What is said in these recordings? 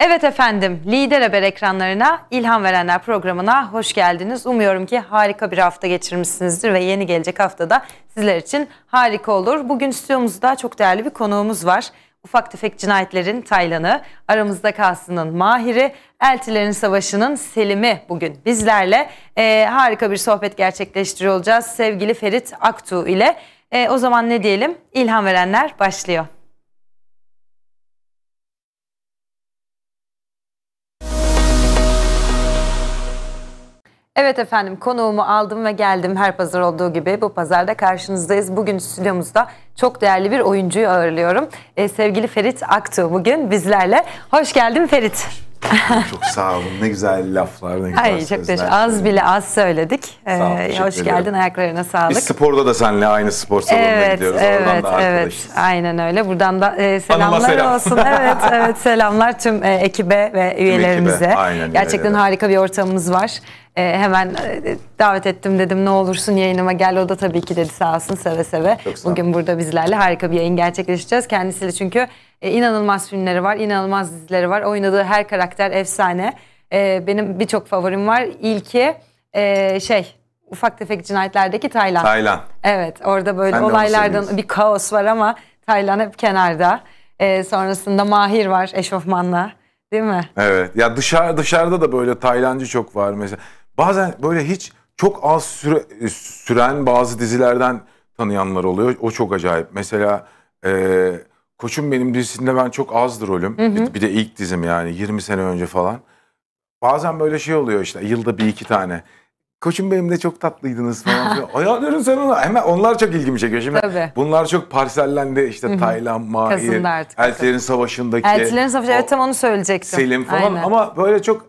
Evet efendim, Lider Haber ekranlarına, İlham Verenler programına hoş geldiniz. Umuyorum ki harika bir hafta geçirmişsinizdir ve yeni gelecek haftada sizler için harika olur. Bugün stüdyomuzda çok değerli bir konuğumuz var. Ufak tefek cinayetlerin Taylan'ı, aramızda kalsının Mahir'i, Eltilerin Savaşı'nın Selim'i bugün bizlerle. Ee, harika bir sohbet gerçekleştiriyor olacağız sevgili Ferit Aktu ile. Ee, o zaman ne diyelim? İlham Verenler başlıyor. Evet efendim konuğumu aldım ve geldim her pazar olduğu gibi bu pazarda karşınızdayız. Bugün stüdyomuzda çok değerli bir oyuncuyu ağırlıyorum. Ee, sevgili Ferit Aktu bugün bizlerle. Hoş geldin Ferit. çok sağ olun. Ne güzel laflar, ne güzel Ay, çok teşekkür Az bile az söyledik. Ee, ol, hoş geldin. Ediyorum. Ayaklarına sağlık. Biz sporda da seninle aynı spor salonuna evet, gidiyoruz. Evet, Oradan da Evet, aynen öyle. Buradan da e, selamlar selam. olsun. evet, evet selamlar tüm e, ekibe ve üyelerimize. ekibe, aynen, Gerçekten öyle. harika bir ortamımız var. E, hemen e, davet ettim dedim ne olursun yayınıma gel o da tabii ki dedi sağ olsun seve seve. Çok sağ Bugün burada bizlerle harika bir yayın gerçekleştireceğiz. Kendisiyle çünkü e, inanılmaz filmleri var, inanılmaz dizileri var. Oynadığı her karakter efsane. E, benim birçok favorim var. İlki e, şey ufak tefek cinayetlerdeki Taylan. Taylan. Evet orada böyle ben olaylardan bir kaos var ama Taylan hep kenarda. E, sonrasında Mahir var eşofmanla değil mi? Evet ya dışarı, dışarıda da böyle Taylancı çok var mesela. Bazen böyle hiç çok az süre, süren bazı dizilerden tanıyanlar oluyor. O çok acayip. Mesela e, Koçum benim dizisinde ben çok azdır rolüm. Hı hı. Bir de ilk dizim yani 20 sene önce falan. Bazen böyle şey oluyor işte yılda bir iki tane. Koçum benim de çok tatlıydınız falan. filan. diyorum sen ona. Hemen onlar çok ilgimi çekiyor. Şimdi Tabii. bunlar çok parsellendi. işte Taylan, Mahir, Kasım'da Eltilerin Savaşı'ndaki. Eltilerin Savaşı evet tam onu söyleyecektim. Selim falan Aynen. ama böyle çok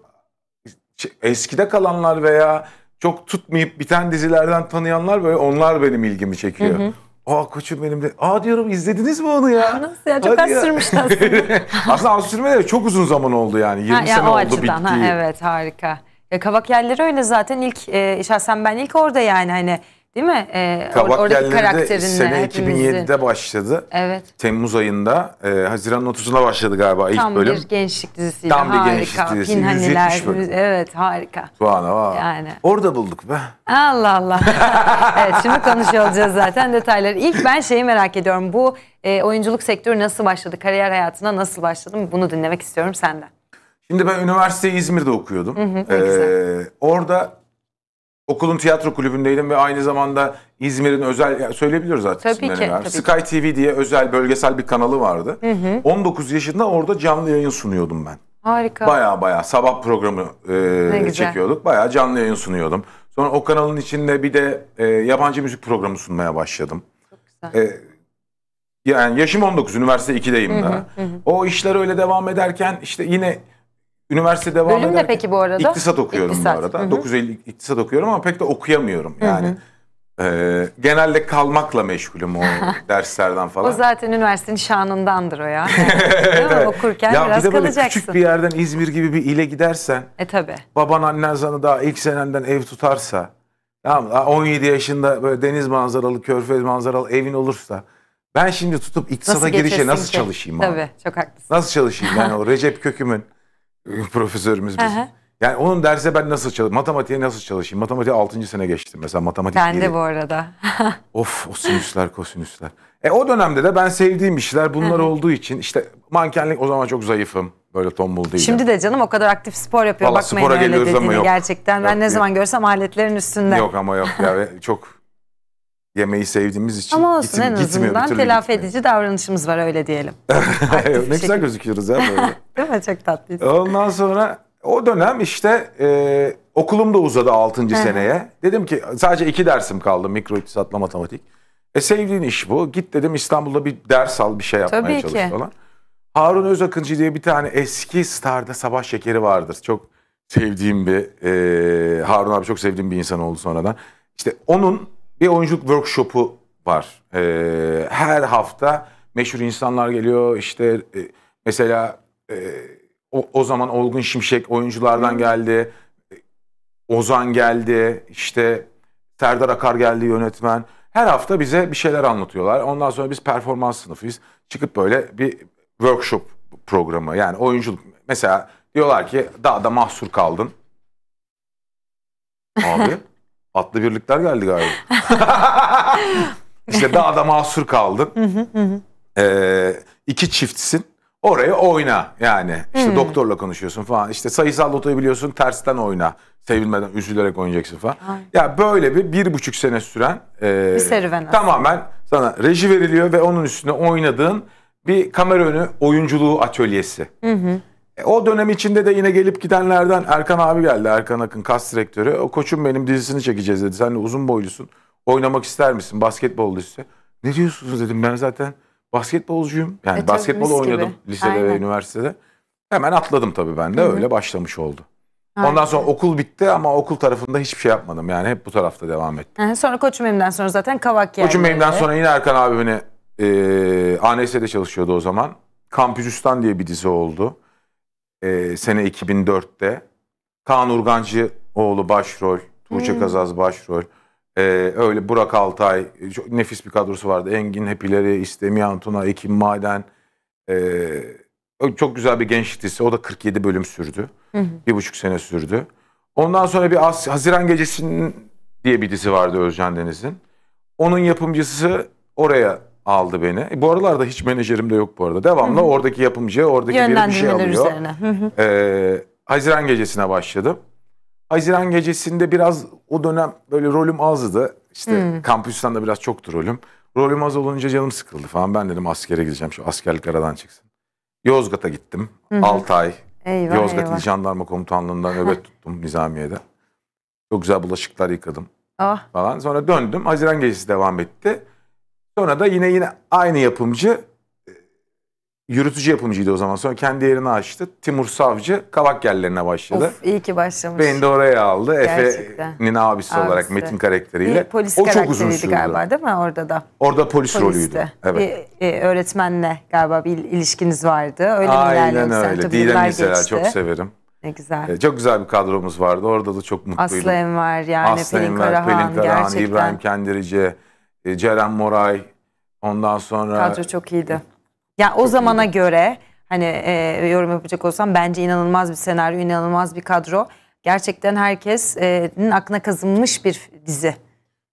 eskide kalanlar veya çok tutmayıp biten dizilerden tanıyanlar böyle onlar benim ilgimi çekiyor. Hı hı. Aa koçum benim de. Aa diyorum izlediniz mi onu ya? Nasıl ya? Çok Hadi az ya. sürmüş aslında. aslında az sürmedi çok uzun zaman oldu yani. 20 Ha, ya sene o oldu bitti. Ha, evet harika. Ya, kavak yerleri öyle zaten ilk e, şahsen ben ilk orada yani hani Değil mi? Ee, Kabak oradaki karakterinde. sene 2007'de başladı. Evet. Temmuz ayında. E, Haziran 30'una başladı galiba Tam ilk bölüm. Tam bir gençlik dizisiyle. Tam harika. bir gençlik dizisi. Pinhaneler. 170 Evet harika. Tuana var. Yani. Orada bulduk be. Allah Allah. evet şimdi konuşuyor olacağız zaten detayları. İlk ben şeyi merak ediyorum. Bu e, oyunculuk sektörü nasıl başladı? Kariyer hayatına nasıl başladım? Bunu dinlemek istiyorum senden. Şimdi ben üniversiteyi İzmir'de okuyordum. Hı hı, ee, orada Okulun tiyatro kulübündeydim ve aynı zamanda İzmir'in özel söyleyebiliyoruz artık tabii isimlerini. Ki, tabii Sky ki. TV diye özel bölgesel bir kanalı vardı. Hı hı. 19 yaşında orada canlı yayın sunuyordum ben. Harika. Baya baya sabah programı e, çekiyorduk. Baya canlı yayın sunuyordum. Sonra o kanalın içinde bir de e, yabancı müzik programı sunmaya başladım. Çok güzel. E, yani yaşım 19, üniversite 2'deyim hı hı, Hı. O işler öyle devam ederken işte yine Üniversite devam Bölüm ederken... ne peki bu arada? İktisat okuyorum iktisat. bu arada. Hı hı. 9 Eylül iktisat okuyorum ama pek de okuyamıyorum yani. Hı ee, genelde kalmakla meşgulüm o derslerden falan. o zaten üniversitenin şanındandır o ya. Yani, evet. Okurken ya biraz bir de böyle kalacaksın. küçük bir yerden İzmir gibi bir ile gidersen. E tabi. Baban annen sana daha ilk senenden ev tutarsa. Tamam 17 yaşında böyle deniz manzaralı, körfez manzaralı evin olursa. Ben şimdi tutup iktisata girişe nasıl çalışayım? Tabii abi? çok haklısın. Nasıl çalışayım yani o Recep Köküm'ün. profesörümüz bizim. Hı Yani onun derse ben nasıl çalışayım? Matematiğe nasıl çalışayım? Matematiğe 6. sene geçtim mesela matematik Ben diye. de bu arada. of o sinüsler kosinüsler. E o dönemde de ben sevdiğim işler bunlar olduğu için işte mankenlik o zaman çok zayıfım. Böyle tombul değilim. Şimdi de canım o kadar aktif spor yapıyor. Vallahi Bakmayın spora öyle geliyoruz ama yok. gerçekten. Ben ne yok. zaman görsem aletlerin üstünde. Yok ama yok ya çok yemeği sevdiğimiz için Ama olsun gitmiyor, en azından telafi edici davranışımız var öyle diyelim. ne güzel gözüküyoruz ya böyle. Değil mi? Çok tatlıyız. Ondan sonra o dönem işte e, okulum da uzadı 6. seneye. Dedim ki sadece iki dersim kaldı mikro iktisatla matematik. E sevdiğin iş bu. Git dedim İstanbul'da bir ders al bir şey yapmaya Tabii çalış ki. falan. Harun Özakıncı diye bir tane eski starda sabah şekeri vardır. Çok sevdiğim bir e, Harun abi çok sevdiğim bir insan oldu sonradan. İşte onun bir oyunculuk workshopu var. Ee, her hafta meşhur insanlar geliyor İşte e, mesela e, o, o zaman Olgun Şimşek oyunculardan hmm. geldi. E, Ozan geldi işte Serdar Akar geldi yönetmen. Her hafta bize bir şeyler anlatıyorlar. Ondan sonra biz performans sınıfıyız. Çıkıp böyle bir workshop programı yani oyunculuk. Mesela diyorlar ki daha da mahsur kaldın. Abi Atlı birlikler geldi galiba. İşte işte dağda mahsur kaldın. ee, iki çiftsin. Oraya oyna yani. İşte hmm. doktorla konuşuyorsun falan. İşte sayısal lotoyu biliyorsun tersten oyna. Sevilmeden, üzülerek oynayacaksın falan. Aynen. Ya böyle bir bir buçuk sene süren e, bir serüven tamamen aslında. sana reji veriliyor ve onun üstüne oynadığın bir kamera önü oyunculuğu atölyesi. Hı hı. E, o dönem içinde de yine gelip gidenlerden Erkan abi geldi. Erkan Akın kas direktörü. O koçum benim dizisini çekeceğiz dedi. Sen de uzun boylusun. Oynamak ister misin? Basketbol dizisi. Ne diyorsunuz dedim ben zaten basketbolcuyum. Yani e, basketbol oynadım gibi. lisede Aynen. ve üniversitede. Hemen atladım tabii ben de Hı-hı. öyle başlamış oldu. Aynen. Ondan sonra okul bitti ama okul tarafında hiçbir şey yapmadım. Yani hep bu tarafta devam ettim. Hı-hı. Sonra Koçum Emim'den sonra zaten Kavak geldi. Koçum Emim'den sonra yine Erkan abi beni e, ANS'de çalışıyordu o zaman. Kampüs Kampüsistan diye bir dizi oldu e, sene 2004'te. Kaan Urgancı oğlu başrol, Tuğçe hmm. Kazaz başrol. E, öyle Burak Altay, çok nefis bir kadrosu vardı. Engin Hepileri, İstemi Antuna, Ekim Maden. E, çok güzel bir genç dizisi. O da 47 bölüm sürdü. Hı Bir buçuk sene sürdü. Ondan sonra bir As Haziran Gecesi'nin diye bir dizi vardı Özcan Deniz'in. Onun yapımcısı oraya aldı beni. E, bu aralarda hiç menajerim de yok bu arada. Devamlı Hı-hı. oradaki yapımcıya, oradaki biri bir şey alıyor. E, Haziran gecesine başladım. Haziran gecesinde biraz o dönem böyle rolüm azdı. İşte hmm. kampüsten de biraz çoktu rolüm. Rolüm az olunca canım sıkıldı falan. Ben dedim askere gideceğim şu askerlik aradan çıksın. Yozgat'a gittim. Hmm. 6 ay. Eyvah, Yozgat eyvah. İl Jandarma Komutanlığı'ndan nöbet tuttum Nizamiye'de. Çok güzel bulaşıklar yıkadım. Ah. Falan. Sonra döndüm. Haziran gecesi devam etti. Sonra da yine yine aynı yapımcı e, yürütücü yapımcıydı o zaman. Sonra kendi yerini açtı. Timur Savcı kavak yerlerine başladı. Of iyi ki başlamış. Beni de oraya aldı. Efe'nin abisi, abisi olarak Metin karakteriyle. Bir polis o çok uzun sürdü. galiba değil mi orada da? Orada polis Poliste. rolüydü. Evet. Bir, e, öğretmenle galiba bir ilişkiniz vardı. Öyle Aynen öyle. Didem mesela çok severim. Ne güzel. Ee, çok güzel bir kadromuz vardı. Orada da çok mutluydum. Aslı Enver yani Aslı Pelin Karahan. Pelin Karahan, gerçekten. İbrahim Kendirici. E, Ceren Moray ondan sonra. Kadro çok iyiydi. E, ya yani o zamana iyiydi. göre hani e, yorum yapacak olsam bence inanılmaz bir senaryo, inanılmaz bir kadro. Gerçekten herkesin e, aklına kazınmış bir dizi.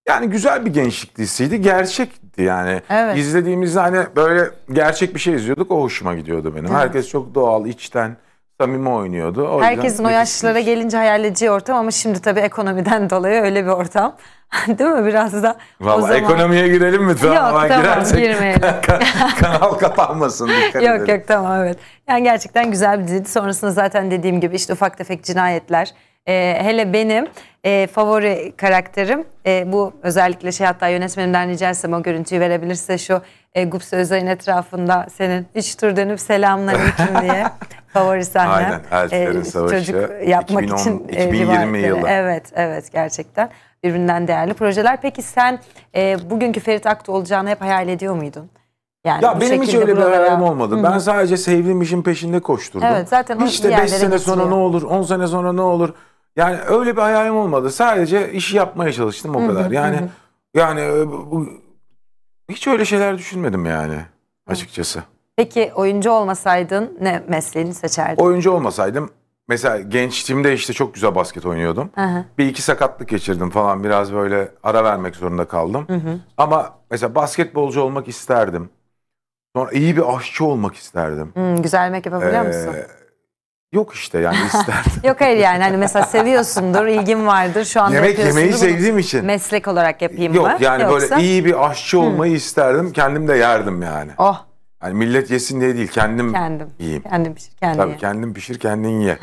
Yani güzel bir gençlik dizisiydi. Gerçekti yani. Evet. İzlediğimizde hani böyle gerçek bir şey izliyorduk. O hoşuma gidiyordu benim. Evet. Herkes çok doğal, içten samimi oynuyordu. O Herkesin o yaşlara istemiş. gelince hayal edeceği ortam ama şimdi tabii ekonomiden dolayı öyle bir ortam. Değil mi biraz da Vallahi o zaman... ekonomiye girelim mi? Tamam, yok tamam girersek... girmeyelim. kanal kapanmasın. yok edelim. yok tamam evet. Yani gerçekten güzel bir diziydi. Sonrasında zaten dediğim gibi işte ufak tefek cinayetler. Ee, hele benim e, favori karakterim e, bu özellikle şey hatta yönetmenimden rica etsem o görüntüyü verebilirse şu e, Gupse Özay'ın etrafında senin hiç tur dönüp için diye favori sahne. Aynen. Elçilerin e, Savaşı. Çocuk yapmak 2010, için. 2020 e, yılı. Evet, evet gerçekten birbirinden değerli projeler. Peki sen e, bugünkü Ferit Aktu olacağını hep hayal ediyor muydun? Yani ya benim hiç öyle bir hayalim olmadı. Hı-hı. Ben sadece sevdiğim işin peşinde koşturdum. Evet zaten Hiç de 5 sene gitmiyor. sonra ne olur, 10 sene sonra ne olur. Yani öyle bir hayalim olmadı. Sadece işi yapmaya çalıştım o Hı-hı. kadar. Yani Hı-hı. yani e, bu, hiç öyle şeyler düşünmedim yani açıkçası. Peki oyuncu olmasaydın ne mesleğini seçerdin? Oyuncu olmasaydım mesela gençliğimde işte çok güzel basket oynuyordum. Hı Bir iki sakatlık geçirdim falan biraz böyle ara vermek zorunda kaldım. Hı hı. Ama mesela basketbolcu olmak isterdim. Sonra iyi bir aşçı olmak isterdim. Hı, güzelmek yapabiliyor Ee, musun? Yok işte yani isterdim. Yok hayır yani hani mesela seviyorsundur, ilgim vardır. Şu anda Yemek yemeyi sevdiğim için. Meslek olarak yapayım Yok mı? yani Yoksa- böyle iyi bir aşçı olmayı isterdim. Kendim de yerdim yani. Oh Hani millet yesin diye değil kendim, kendim. yiyeyim. Kendim pişir, kendim. Tabii ye. kendin pişir kendin ye.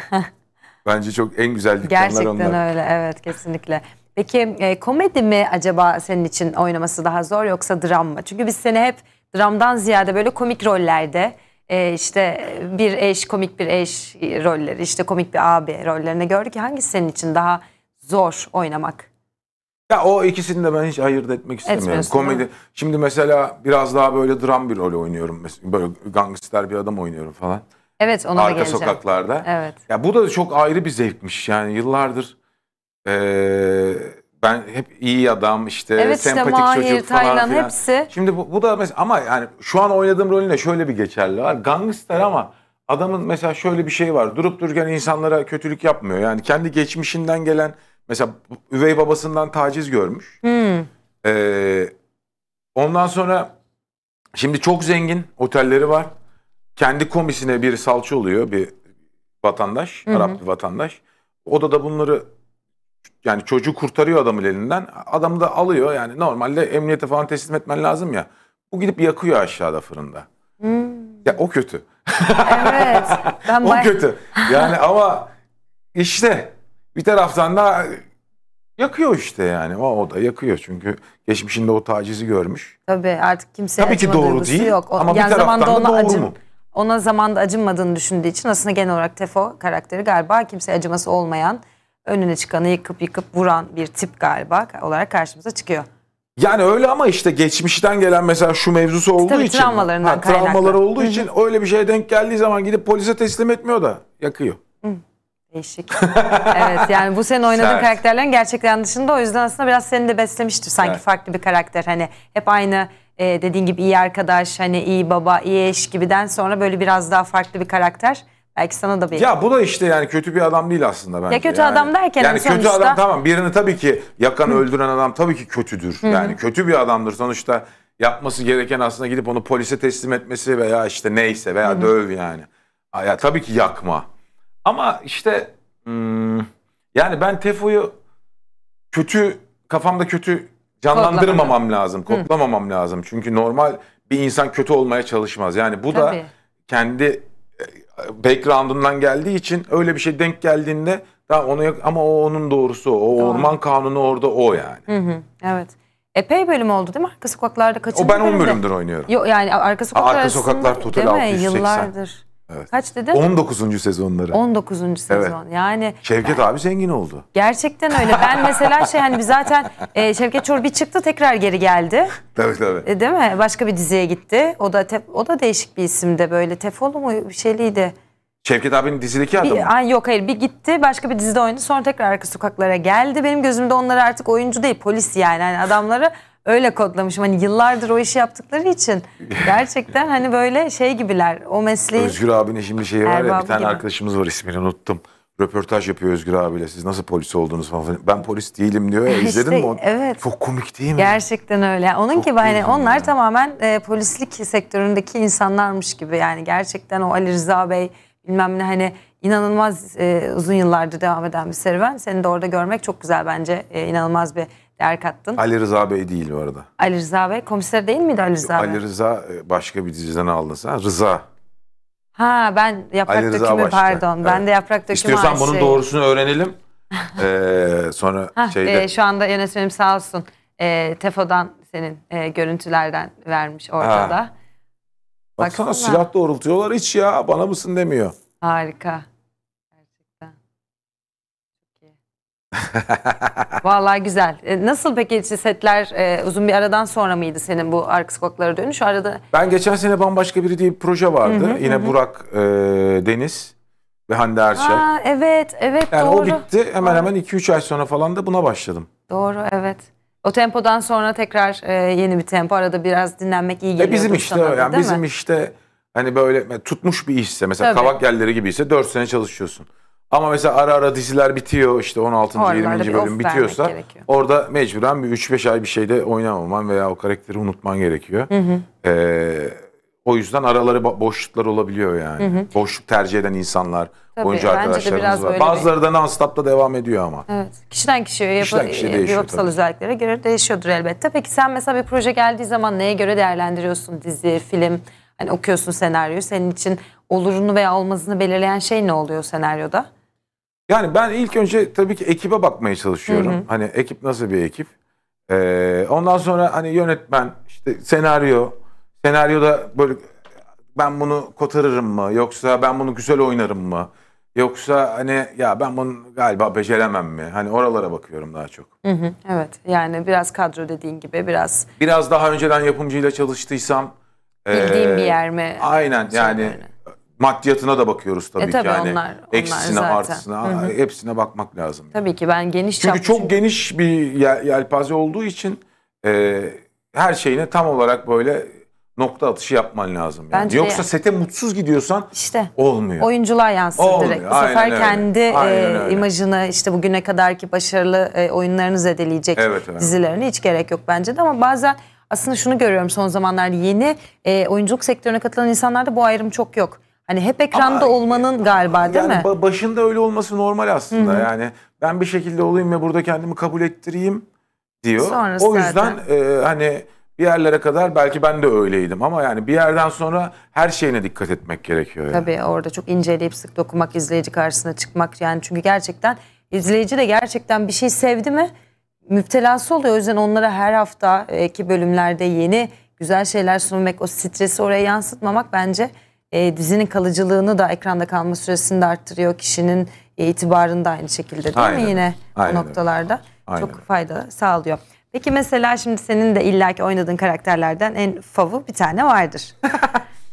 Bence çok en güzel dükkanlar Gerçekten onlar. öyle evet kesinlikle. Peki e, komedi mi acaba senin için oynaması daha zor yoksa dram mı? Çünkü biz seni hep dramdan ziyade böyle komik rollerde e, işte bir eş komik bir eş rolleri işte komik bir abi rollerine gördük ki hangisi senin için daha zor oynamak? Ya o ikisini de ben hiç ayırt etmek istemiyorum. Etmiyorsun, Komedi. Şimdi mesela biraz daha böyle dram bir rol oynuyorum. böyle gangster bir adam oynuyorum falan. Evet ona Arka da geleceğim. sokaklarda. Evet. Ya bu da çok ayrı bir zevkmiş yani yıllardır. Eee ben hep iyi adam işte evet, sempatik işte, Mahir, çocuk falan Taylan, filan. hepsi. Şimdi bu, bu da mesela ama yani şu an oynadığım rolüne şöyle bir geçerli var. Gangster ama adamın mesela şöyle bir şey var. Durup dururken insanlara kötülük yapmıyor. Yani kendi geçmişinden gelen mesela üvey babasından taciz görmüş. Hmm. Ee, ondan sonra şimdi çok zengin otelleri var. Kendi komisine bir salça oluyor bir vatandaş, Arap bir vatandaş. da bunları yani çocuğu kurtarıyor adamın elinden. Adamı da alıyor yani normalde emniyete falan teslim etmen lazım ya. Bu gidip yakıyor aşağıda fırında. Hmm. Ya o kötü. Evet. Ben o bay- kötü. Yani ama işte bir taraftan da yakıyor işte yani. O, o da yakıyor çünkü geçmişinde o tacizi görmüş. Tabii artık kimse. Tabii ki doğru değil. Yok. O, ama yani bir taraftan da ona doğru acın, mu? Ona zamanda acınmadığını düşündüğü için aslında genel olarak Tefo karakteri galiba kimseye acıması olmayan önüne çıkanı yıkıp yıkıp vuran bir tip galiba olarak karşımıza çıkıyor. Yani öyle ama işte geçmişten gelen mesela şu mevzusu olduğu Tabii, için. Travmalarından ha, kaynaklı. Travmaları olduğu için öyle bir şeye denk geldiği zaman gidip polise teslim etmiyor da yakıyor. Hı. Değişik. evet yani bu sen oynadığın Sert. karakterlerin gerçekten dışında o yüzden aslında biraz seni de beslemiştir sanki evet. farklı bir karakter. Hani hep aynı e, dediğin gibi iyi arkadaş hani iyi baba iyi eş gibiden sonra böyle biraz daha farklı bir karakter Belki sana da bir... Ya bu da işte yani kötü bir adam değil aslında bence. Ya kötü yani, adam derken Yani sonuçta... kötü adam tamam birini tabii ki yakan Hı. öldüren adam tabii ki kötüdür. Hı. Yani kötü bir adamdır sonuçta yapması gereken aslında gidip onu polise teslim etmesi veya işte neyse veya Hı. döv yani. Ya tabii ki yakma. Ama işte hmm, yani ben Tefo'yu kötü kafamda kötü canlandırmamam Kodlamam. lazım. Kodlamamam Hı. lazım. Çünkü normal bir insan kötü olmaya çalışmaz. Yani bu tabii. da kendi background'undan geldiği için öyle bir şey denk geldiğinde daha onu ama o onun doğrusu o Doğru. orman kanunu orada o yani. Hı hı, evet. Epey bölüm oldu değil mi? Arka sokaklarda kaçıncı O ben 10 bölümde? bölümdür oynuyorum. Yo, yani arka sokaklar Arka arasında- sokaklar total 680. Yıllardır. Evet. Kaç dedin? 19. sezonları. 19. sezon. Evet. Yani Şevket yani, abi zengin oldu. Gerçekten öyle. Ben mesela şey hani zaten e, Şevket Çor bir çıktı tekrar geri geldi. tabii tabii. E, değil mi? Başka bir diziye gitti. O da tep, o da değişik bir isimde böyle Tefolu mu bir şeyliydi. Şevket abinin dizideki adı mı? Ay yok hayır bir gitti başka bir dizide oynadı sonra tekrar arka sokaklara geldi. Benim gözümde onlar artık oyuncu değil polis yani, yani adamları öyle kodlamışım. Hani yıllardır o işi yaptıkları için gerçekten hani böyle şey gibiler. O mesleği Özgür abinin şimdi şeyi var ya bir tane gibi. arkadaşımız var ismini unuttum. Röportaj yapıyor Özgür abiyle. Siz nasıl polis oldunuz falan. Ben polis değilim diyor ya. İşte, mi evet. Çok komik değil mi? gerçekten öyle. Yani Onun Çok gibi hani onlar ya. tamamen e, polislik sektöründeki insanlarmış gibi. Yani gerçekten o Ali Rıza Bey bilmem ne hani inanılmaz e, uzun yıllardır devam eden bir serüven. Seni de orada görmek çok güzel bence. E, inanılmaz bir değer kattın. Ali Rıza Bey değil bu arada. Ali Rıza Bey komiser değil miydi Ali Rıza Bey? Ali Rıza e, başka bir diziden aldın sen. Rıza. Ha ben yaprak Ali Rıza dökümü başka. pardon. Evet. Ben de yaprak dökümü İstiyorsan aşırı. bunun doğrusunu öğrenelim. ee, sonra Hah, e, şeyde. E, şu anda yönetmenim sağ olsun. E, Tefo'dan senin e, görüntülerden vermiş ortada. da. Baksana, silah doğrultuyorlar hiç ya bana mısın demiyor. Harika. Vallahi güzel. E, nasıl peki setler e, uzun bir aradan sonra mıydı senin bu arka sokaklara dönüş? Arada Ben geçen sene bambaşka biri diye bir proje vardı. Hı hı, Yine hı. Burak e, Deniz ve Hande Erçel. Aa, evet, evet yani doğru. o bitti. Hemen hemen 2-3 ay sonra falan da buna başladım. Doğru, evet. O tempodan sonra tekrar e, yeni bir tempo. Arada biraz dinlenmek iyi geliyor. E bizim işte sana, yani bizim mi? işte hani böyle tutmuş bir işse mesela Tabii. kavak yerleri gibi ise 4 sene çalışıyorsun. Ama mesela ara ara diziler bitiyor işte 16. Oralarda 20. bir bölüm bitiyorsa orada mecburen bir 3-5 ay bir şeyde oynamaman veya o karakteri unutman gerekiyor. Hı hı. Ee, o yüzden araları boşluklar olabiliyor yani. Hı hı. Boşluk tercih eden insanlar, Tabii, oyuncu de biraz arkadaşlarımız var. böyle Bazıları da non-stop'ta devam ediyor ama. Evet. Kişiden kişiye, yapı, Kişiden kişiye e, değişiyor yapısal özelliklere göre değişiyordur elbette. Peki sen mesela bir proje geldiği zaman neye göre değerlendiriyorsun dizi, film? Hani okuyorsun senaryoyu. Senin için olurunu veya olmazını belirleyen şey ne oluyor senaryoda? Yani ben ilk önce tabii ki ekibe bakmaya çalışıyorum. Hı hı. Hani ekip nasıl bir ekip? Ee, ondan sonra hani yönetmen, işte senaryo, senaryoda böyle ben bunu kotarırım mı? Yoksa ben bunu güzel oynarım mı? Yoksa hani ya ben bunu galiba beceremem mi? Hani oralara bakıyorum daha çok. Hı hı, evet yani biraz kadro dediğin gibi biraz. Biraz daha önceden yapımcıyla çalıştıysam. Bildiğim ee, bir yer mi? Aynen şey yani. Şeyleri maddiyatına da bakıyoruz tabii, e, tabii ki. Yani onlar, eksisine, onlar artısına, Hı-hı. hepsine bakmak lazım. Yani. Tabii ki ben geniş Çünkü çok çünkü... geniş bir yelpaze olduğu için e, her şeyine tam olarak böyle nokta atışı yapman lazım. Yani. Bence Yoksa de... sete mutsuz gidiyorsan işte, olmuyor. Oyuncular yansın olmuyor. direkt. Bu Aynen sefer öyle. kendi e, imajını işte bugüne kadarki başarılı e, oyunlarını zedeleyecek evet, evet. dizilerini hiç gerek yok bence de ama bazen aslında şunu görüyorum son zamanlarda yeni e, oyunculuk sektörüne katılan insanlarda bu ayrım çok yok. Hani hep ekranda Aa, olmanın e, galiba değil mi? Başında öyle olması normal aslında. Hı-hı. Yani ben bir şekilde olayım ve burada kendimi kabul ettireyim diyor. Sonrası o yüzden e, hani bir yerlere kadar belki ben de öyleydim ama yani bir yerden sonra her şeyine dikkat etmek gerekiyor. Yani. Tabii orada çok inceleyip sık dokunmak izleyici karşısına çıkmak yani çünkü gerçekten izleyici de gerçekten bir şey sevdi mi müptelası oluyor. O yüzden onlara her hafta e, iki bölümlerde yeni güzel şeyler sunmak, o stresi oraya yansıtmamak bence e, dizinin kalıcılığını da ekranda kalma süresini de arttırıyor. Kişinin e, itibarını da aynı şekilde değil Aynen. mi yine Aynen. o noktalarda? Aynen. Çok fayda sağlıyor. Peki mesela şimdi senin de illaki oynadığın karakterlerden en favu bir tane vardır.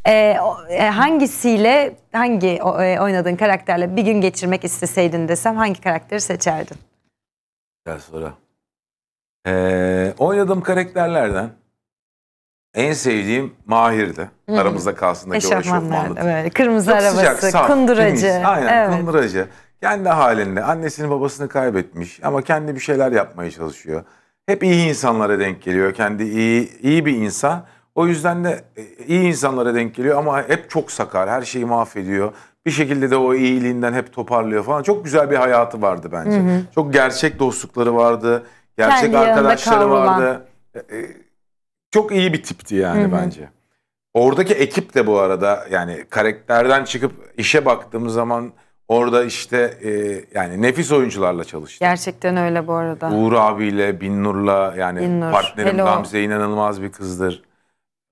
E, e, hangisiyle hangi e, oynadığın karakterle bir gün geçirmek isteseydin desem hangi karakteri seçerdin? Güzel soru. Ee, oynadığım karakterlerden en sevdiğim Mahir'di. Hmm. Aramızda kalsın da eşofmanlı. Böyle kırmızı Çok arabası, sıcak, saf, kunduracı. Temiz. Aynen evet. kunduracı. Kendi halinde annesini babasını kaybetmiş ama kendi bir şeyler yapmaya çalışıyor. Hep iyi insanlara denk geliyor. Kendi iyi iyi bir insan. O yüzden de e, iyi insanlara denk geliyor ama hep çok sakar. Her şeyi mahvediyor. Bir şekilde de o iyiliğinden hep toparlıyor falan. Çok güzel bir hayatı vardı bence. Hı hı. Çok gerçek dostlukları vardı. Gerçek Kendi arkadaşları vardı. Ee, çok iyi bir tipti yani Hı-hı. bence. Oradaki ekip de bu arada yani karakterden çıkıp işe baktığım zaman orada işte e, yani nefis oyuncularla çalıştım. Gerçekten öyle bu arada. Uğur abiyle, Binnur'la yani Binnur, partnerim Hello. Gamze inanılmaz bir kızdır.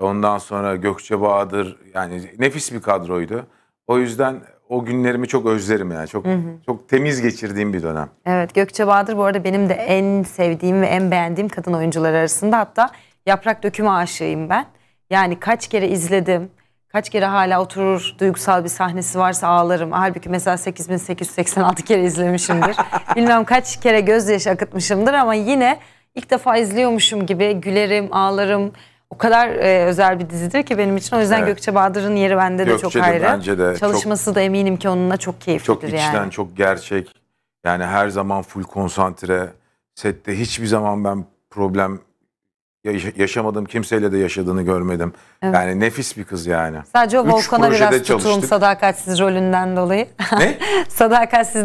Ondan sonra Gökçe Bahadır yani nefis bir kadroydu. O yüzden o günlerimi çok özlerim yani. Çok hı hı. çok temiz geçirdiğim bir dönem. Evet Gökçe Bahadır bu arada benim de en sevdiğim ve en beğendiğim kadın oyuncular arasında hatta yaprak dökümü aşığıyım ben. Yani kaç kere izledim. Kaç kere hala oturur duygusal bir sahnesi varsa ağlarım. Halbuki mesela 8886 kere izlemişimdir. Bilmem kaç kere gözyaşı akıtmışımdır ama yine ilk defa izliyormuşum gibi gülerim, ağlarım. O kadar e, özel bir dizidir ki benim için. O yüzden evet. Gökçe Bahadır'ın yeri bende de Gökçe çok ayrı. Bence de Çalışması çok, da eminim ki onunla çok keyiflidir çok içten, yani. Çok içten, çok gerçek. Yani her zaman full konsantre. Sette hiçbir zaman ben problem yaşamadım kimseyle de yaşadığını görmedim. Evet. Yani nefis bir kız yani. Sadece o Üç Volkan'a biraz tutum sadakatsiz rolünden dolayı. Ne?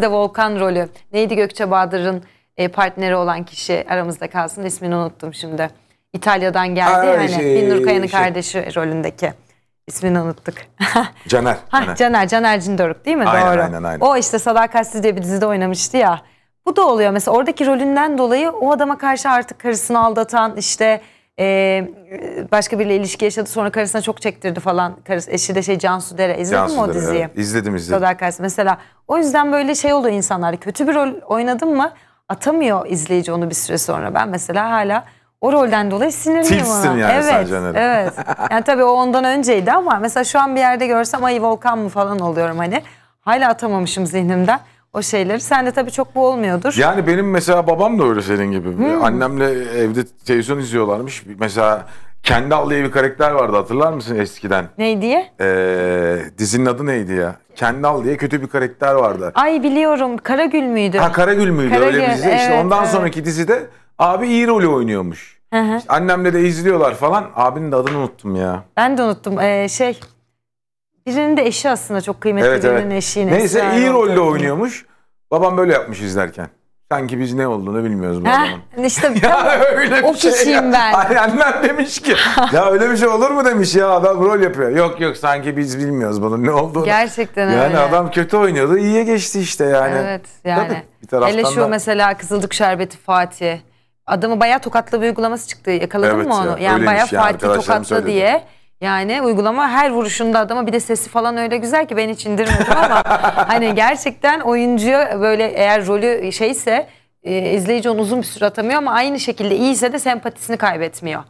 de Volkan rolü. Neydi Gökçe Bahadır'ın e, partneri olan kişi aramızda kalsın ismini unuttum şimdi. İtalya'dan geldi Aa, yani şey, Binnur Kaya'nın şey. kardeşi rolündeki. İsmini unuttuk. Caner. Caner. Caner Cindoruk değil mi? Aynen, Doğru. Aynen, aynen. O işte Sadakatsiz diye bir dizide oynamıştı ya. Bu da oluyor mesela oradaki rolünden dolayı o adama karşı artık karısını aldatan işte e, başka biriyle ilişki yaşadı sonra karısına çok çektirdi falan. Karısı, eşi de şey Cansu Dere izledin Cansu mi o Dere, diziyi? Evet. İzledim izledim. Sadakat. Mesela o yüzden böyle şey oluyor insanlar kötü bir rol oynadın mı atamıyor izleyici onu bir süre sonra. Ben mesela hala o rolden dolayı sinirliyim Tilsin yani evet, sen Caner'e. Evet. Yani tabii o ondan önceydi ama mesela şu an bir yerde görsem ay Volkan mı falan oluyorum hani. Hala atamamışım zihnimden o şeyleri. Sen de tabii çok bu olmuyordur. Yani benim mesela babam da öyle senin gibi. Hmm. Annemle evde televizyon izliyorlarmış. Mesela kendi diye bir karakter vardı hatırlar mısın eskiden? Ney diye? Ee, dizinin adı neydi ya? Kendal diye kötü bir karakter vardı. Ay biliyorum. Karagül müydü? Ha Karagül müydü Karagül, öyle bir dizi. Evet, işte ondan evet. sonraki dizide abi iyi rolü oynuyormuş. Hı hı. İşte annemle de izliyorlar falan. Abinin de adını unuttum ya. Ben de unuttum. Ee, şey Birinin de eşi aslında çok kıymetli evet, birinin evet. eşi. Neyse Esra iyi rolle oynuyormuş. Babam böyle yapmış izlerken. Sanki biz ne olduğunu bilmiyoruz bu adamın. İşte ya öyle o şey kişiyim ya. ben. Ay, annem demiş ki ya öyle bir şey olur mu demiş ya adam rol yapıyor. Yok yok sanki biz bilmiyoruz bunun ne olduğunu. Gerçekten yani öyle. Yani adam kötü oynuyordu iyiye geçti işte yani. Evet yani. Tabii, bir taraftan Hele şu da... mesela Kızıldık Şerbeti Fatih. Adamı bayağı tokatlı bir uygulaması çıktı. Yakaladın evet mı onu? Ya, yani bayağı Fatih tokatlı söyledi. diye. Yani uygulama her vuruşunda adama bir de sesi falan öyle güzel ki ben hiç indirmedim ama hani gerçekten oyuncuya böyle eğer rolü şeyse e, izleyici onu uzun bir süre atamıyor ama aynı şekilde iyiyse de sempatisini kaybetmiyor.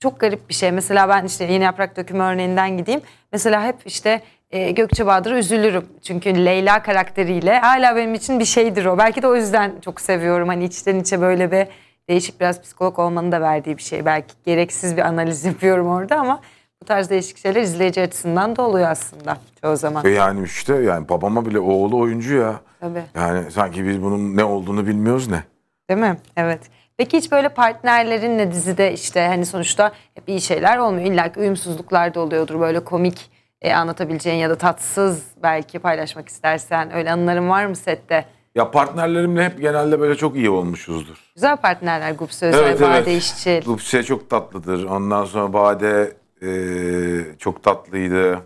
Çok garip bir şey. Mesela ben işte Yeni Yaprak Dökümü örneğinden gideyim. Mesela hep işte e, Gökçe Bahadır'a üzülürüm. Çünkü Leyla karakteriyle hala benim için bir şeydir o. Belki de o yüzden çok seviyorum. Hani içten içe böyle bir değişik biraz psikolog olmanın da verdiği bir şey. Belki gereksiz bir analiz yapıyorum orada ama... Bu tarz değişik şeyler izleyici açısından da oluyor aslında çoğu zaman. E yani işte yani babama bile oğlu oyuncu ya. Tabii. Yani sanki biz bunun ne olduğunu bilmiyoruz ne. Değil mi? Evet. Peki hiç böyle partnerlerinle dizide işte hani sonuçta hep iyi şeyler olmuyor. İlla ki uyumsuzluklar da oluyordur böyle komik e, anlatabileceğin ya da tatsız belki paylaşmak istersen öyle anılarım var mı sette? Ya partnerlerimle hep genelde böyle çok iyi olmuşuzdur. Güzel partnerler Gupse Özel, evet, Bade evet. İşçil. Gupse çok tatlıdır. Ondan sonra Bade ee, çok tatlıydı.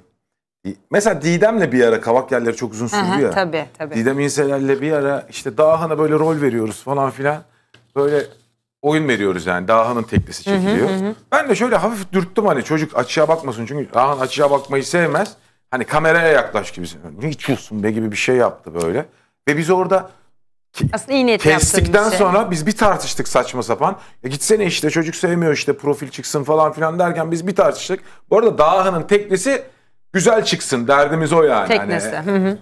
Mesela Didem'le bir ara kavak yerleri çok uzun sürdü ya. Tabii tabii. Didem İnseler'le bir ara işte Dağhan'a böyle rol veriyoruz falan filan. Böyle oyun veriyoruz yani. Dağhan'ın teknesi çekiliyor. Hı hı hı. Ben de şöyle hafif dürttüm hani çocuk açığa bakmasın. Çünkü Dağhan açığa bakmayı sevmez. Hani kameraya yaklaş gibi. Hani hiç içiyorsun be gibi bir şey yaptı böyle. Ve biz orada aslında iyi niyetli Kestikten şey. sonra biz bir tartıştık saçma sapan. E gitsene işte çocuk sevmiyor işte profil çıksın falan filan derken biz bir tartıştık. Bu arada Dağhan'ın teknesi güzel çıksın derdimiz o yani. Hani teknesi. Hani, hı hı.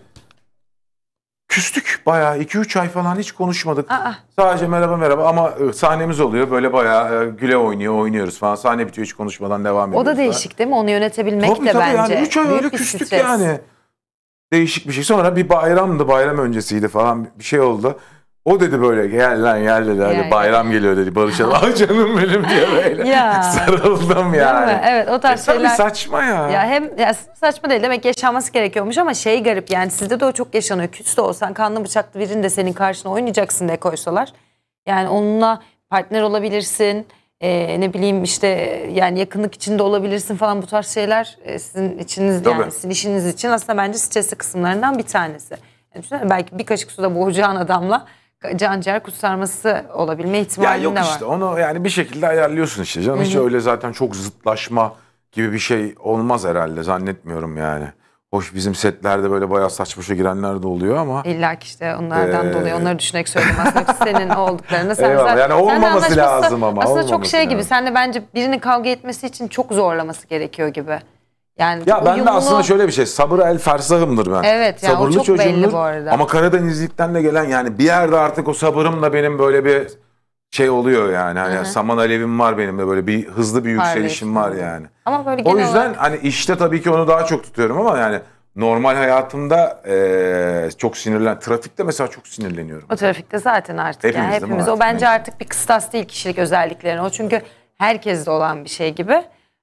Küstük bayağı 2-3 ay falan hiç konuşmadık. Aa. Sadece merhaba merhaba ama sahnemiz oluyor böyle bayağı güle oynuyor oynuyoruz falan. Sahne bitiyor hiç konuşmadan devam ediyoruz. O da değişik değil mi? Onu yönetebilmek tabii, de tabii bence. Yani 3 ay öyle küstük stres. yani. Değişik bir şey. Sonra bir bayramdı, bayram öncesiydi falan bir şey oldu. O dedi böyle gel lan gel dedi yani. bayram geliyor dedi barışalım. Ay ah canım benim diye böyle ya. sarıldım yani. Değil mi? Evet o tarz e, şeyler. saçma ya. Ya hem ya saçma değil demek yaşanması gerekiyormuş ama şey garip yani sizde de o çok yaşanıyor. Küs de olsan kanlı bıçaklı birini de senin karşına oynayacaksın diye koysalar. Yani onunla partner olabilirsin e, ne bileyim işte yani yakınlık içinde olabilirsin falan bu tarz şeyler e, sizin içinizde Tabii. yani sizin işiniz için aslında bence stresli kısımlarından bir tanesi. Yani düşünsene belki bir kaşık suda boğacağın adamla can canciğer kusarması olabilme ihtimali ya de var. Yok işte onu yani bir şekilde ayarlıyorsun işte canım. Hiç Hı -hı. öyle zaten çok zıtlaşma gibi bir şey olmaz herhalde zannetmiyorum yani. Hoş bizim setlerde böyle bayağı saç başa girenler de oluyor ama. İlla ki işte onlardan ee... dolayı onları düşünerek söylüyorum ki senin olduklarını. Sen Eyvallah yani olmaması lazım ama. Aslında çok şey lazım. gibi sen de bence birini kavga etmesi için çok zorlaması gerekiyor gibi. Yani ya uyumlu... ben de aslında şöyle bir şey sabır el fersahımdır ben. Evet yani Sabırlı o çok belli bu arada. Ama Karadenizlikten de gelen yani bir yerde artık o sabırımla benim böyle bir şey oluyor yani hani Hı-hı. saman alevim var benim de böyle bir hızlı bir yükselişim var yani. Ama böyle O yüzden olarak- hani işte tabii ki onu daha çok tutuyorum ama yani normal hayatımda eee, çok sinirlen trafikte mesela çok sinirleniyorum. O trafikte zaten artık Hepimiz yani değil mi O bence artık bir kıstas değil kişilik özelliklerine. O çünkü herkeste olan bir şey gibi.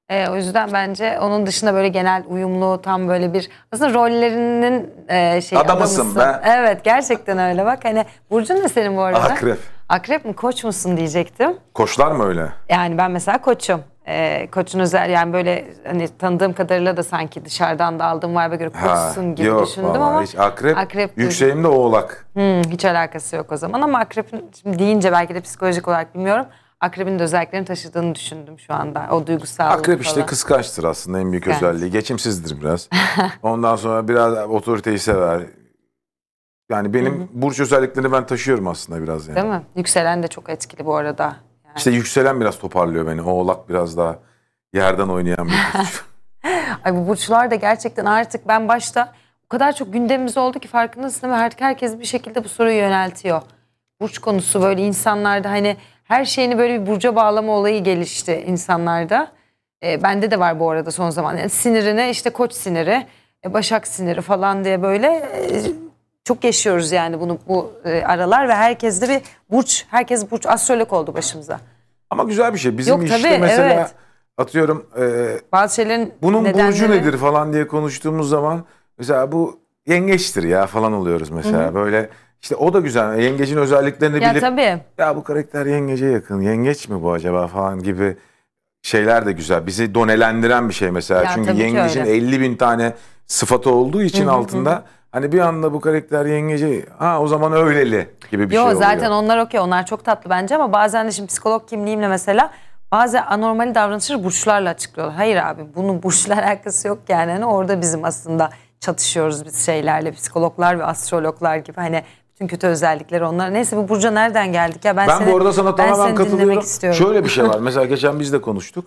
Ee, o yüzden bence onun dışında böyle genel uyumlu tam böyle bir aslında rollerinin e, şey Adamısın be. Evet gerçekten öyle bak hani Burcun ne senin bu arada? Akrep. Akrep mi koç musun diyecektim. Koçlar mı öyle? Yani ben mesela koçum. Ee, koçun özel yani böyle hani tanıdığım kadarıyla da sanki dışarıdan da aldığım var göre koçsun gibi yok, düşündüm ama. Hiç akrep, akrep yükseğim de oğlak. Hmm, hiç alakası yok o zaman ama akrepin şimdi deyince belki de psikolojik olarak bilmiyorum. Akrebin de özelliklerini taşıdığını düşündüm şu anda. O duygusal. Akrep işte falan. kıskançtır aslında en büyük yani. özelliği. Geçimsizdir biraz. Ondan sonra biraz otoriteyi sever. Yani benim Hı-hı. burç özelliklerini ben taşıyorum aslında biraz yani. Değil mi? Yükselen de çok etkili bu arada. Yani. İşte yükselen biraz toparlıyor beni. Oğlak biraz daha yerden oynayan bir burç. Ay bu burçlar da gerçekten artık ben başta o kadar çok gündemimiz oldu ki farkındasın ama artık herkes bir şekilde bu soruyu yöneltiyor. Burç konusu böyle insanlarda hani her şeyini böyle bir burca bağlama olayı gelişti insanlarda. E, bende de var bu arada son zaman. Yani sinirine işte koç siniri, e, başak siniri falan diye böyle e, çok yaşıyoruz yani bunu bu e, aralar ve herkes de bir burç, herkes burç astrolog oldu başımıza. Ama güzel bir şey. Bizim Yok, işte tabii, mesela evet. atıyorum e, bazı şeylerin bunun nedenleri... burcu nedir falan diye konuştuğumuz zaman mesela bu yengeçtir ya falan oluyoruz mesela. Hı-hı. Böyle işte o da güzel. Yengecin özelliklerini ya, bilip tabii. ya bu karakter yengece yakın. Yengeç mi bu acaba falan gibi şeyler de güzel. Bizi donelendiren bir şey mesela. Ya, Çünkü yengecin 50 bin tane sıfatı olduğu için Hı-hı. altında hı hı Hani bir anda bu karakter yengeci ha o zaman öyleli gibi bir Yo, şey oluyor. Yok zaten onlar okey onlar çok tatlı bence ama bazen de şimdi psikolog kimliğimle mesela bazı anormali davranışları burçlarla açıklıyorlar. Hayır abi bunun burçlar alakası yok yani hani orada bizim aslında çatışıyoruz biz şeylerle psikologlar ve astrologlar gibi hani bütün kötü özellikleri onlar. Neyse bu burca nereden geldik ya ben, ben seni, bu arada sana tamamen ben seni katılıyorum. Istiyorum. Şöyle bir şey var mesela geçen biz de konuştuk.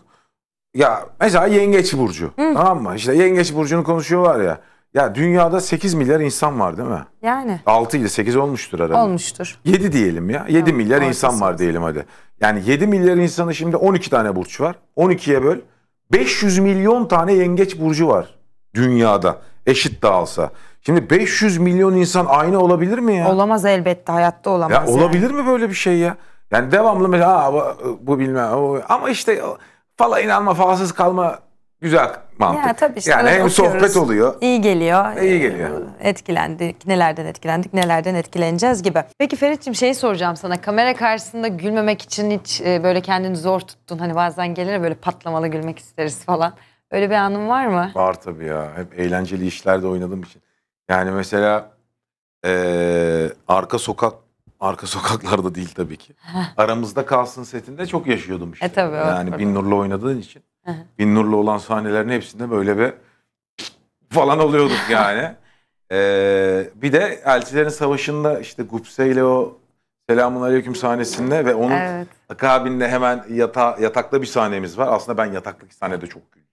Ya mesela yengeç burcu Hı. tamam mı? İşte yengeç burcunu konuşuyorlar ya. Ya dünyada 8 milyar insan var değil mi? Yani. 6 ile 8 olmuştur herhalde. Olmuştur. 7 diyelim ya. 7 evet, milyar insan var diyelim hadi. Yani 7 milyar insanı şimdi 12 tane burç var. 12'ye böl. 500 milyon tane yengeç burcu var dünyada. Eşit dağılsa. Şimdi 500 milyon insan aynı olabilir mi ya? Olamaz elbette. Hayatta olamaz. Ya olabilir yani. mi böyle bir şey ya? Yani devamlı mesela bu, bu bilmem ama işte fala inanma falsız kalma güzel mantık. Ya, tabii işte yani hem okuyoruz. sohbet oluyor. İyi geliyor. İyi ee, geliyor. Etkilendik, nelerden etkilendik, nelerden etkileneceğiz gibi. Peki Ferit'ciğim şeyi soracağım sana. Kamera karşısında gülmemek için hiç e, böyle kendini zor tuttun. Hani bazen gelir böyle patlamalı gülmek isteriz falan. Öyle bir anın var mı? Var tabii ya. Hep eğlenceli işlerde oynadığım için. Yani mesela ee, arka sokak arka sokaklarda değil tabii ki. Aramızda kalsın setinde çok yaşıyordum işte. E tabii. Yani Bin Nur'la oynadığın için. Bin Nur'la olan sahnelerin hepsinde böyle bir falan oluyorduk yani. ee, bir de Elçilerin Savaşı'nda işte Gupse ile o Selamun Aleyküm sahnesinde ve onun evet. akabinde hemen yata, yatakta bir sahnemiz var. Aslında ben yataktaki sahnede çok güldüm.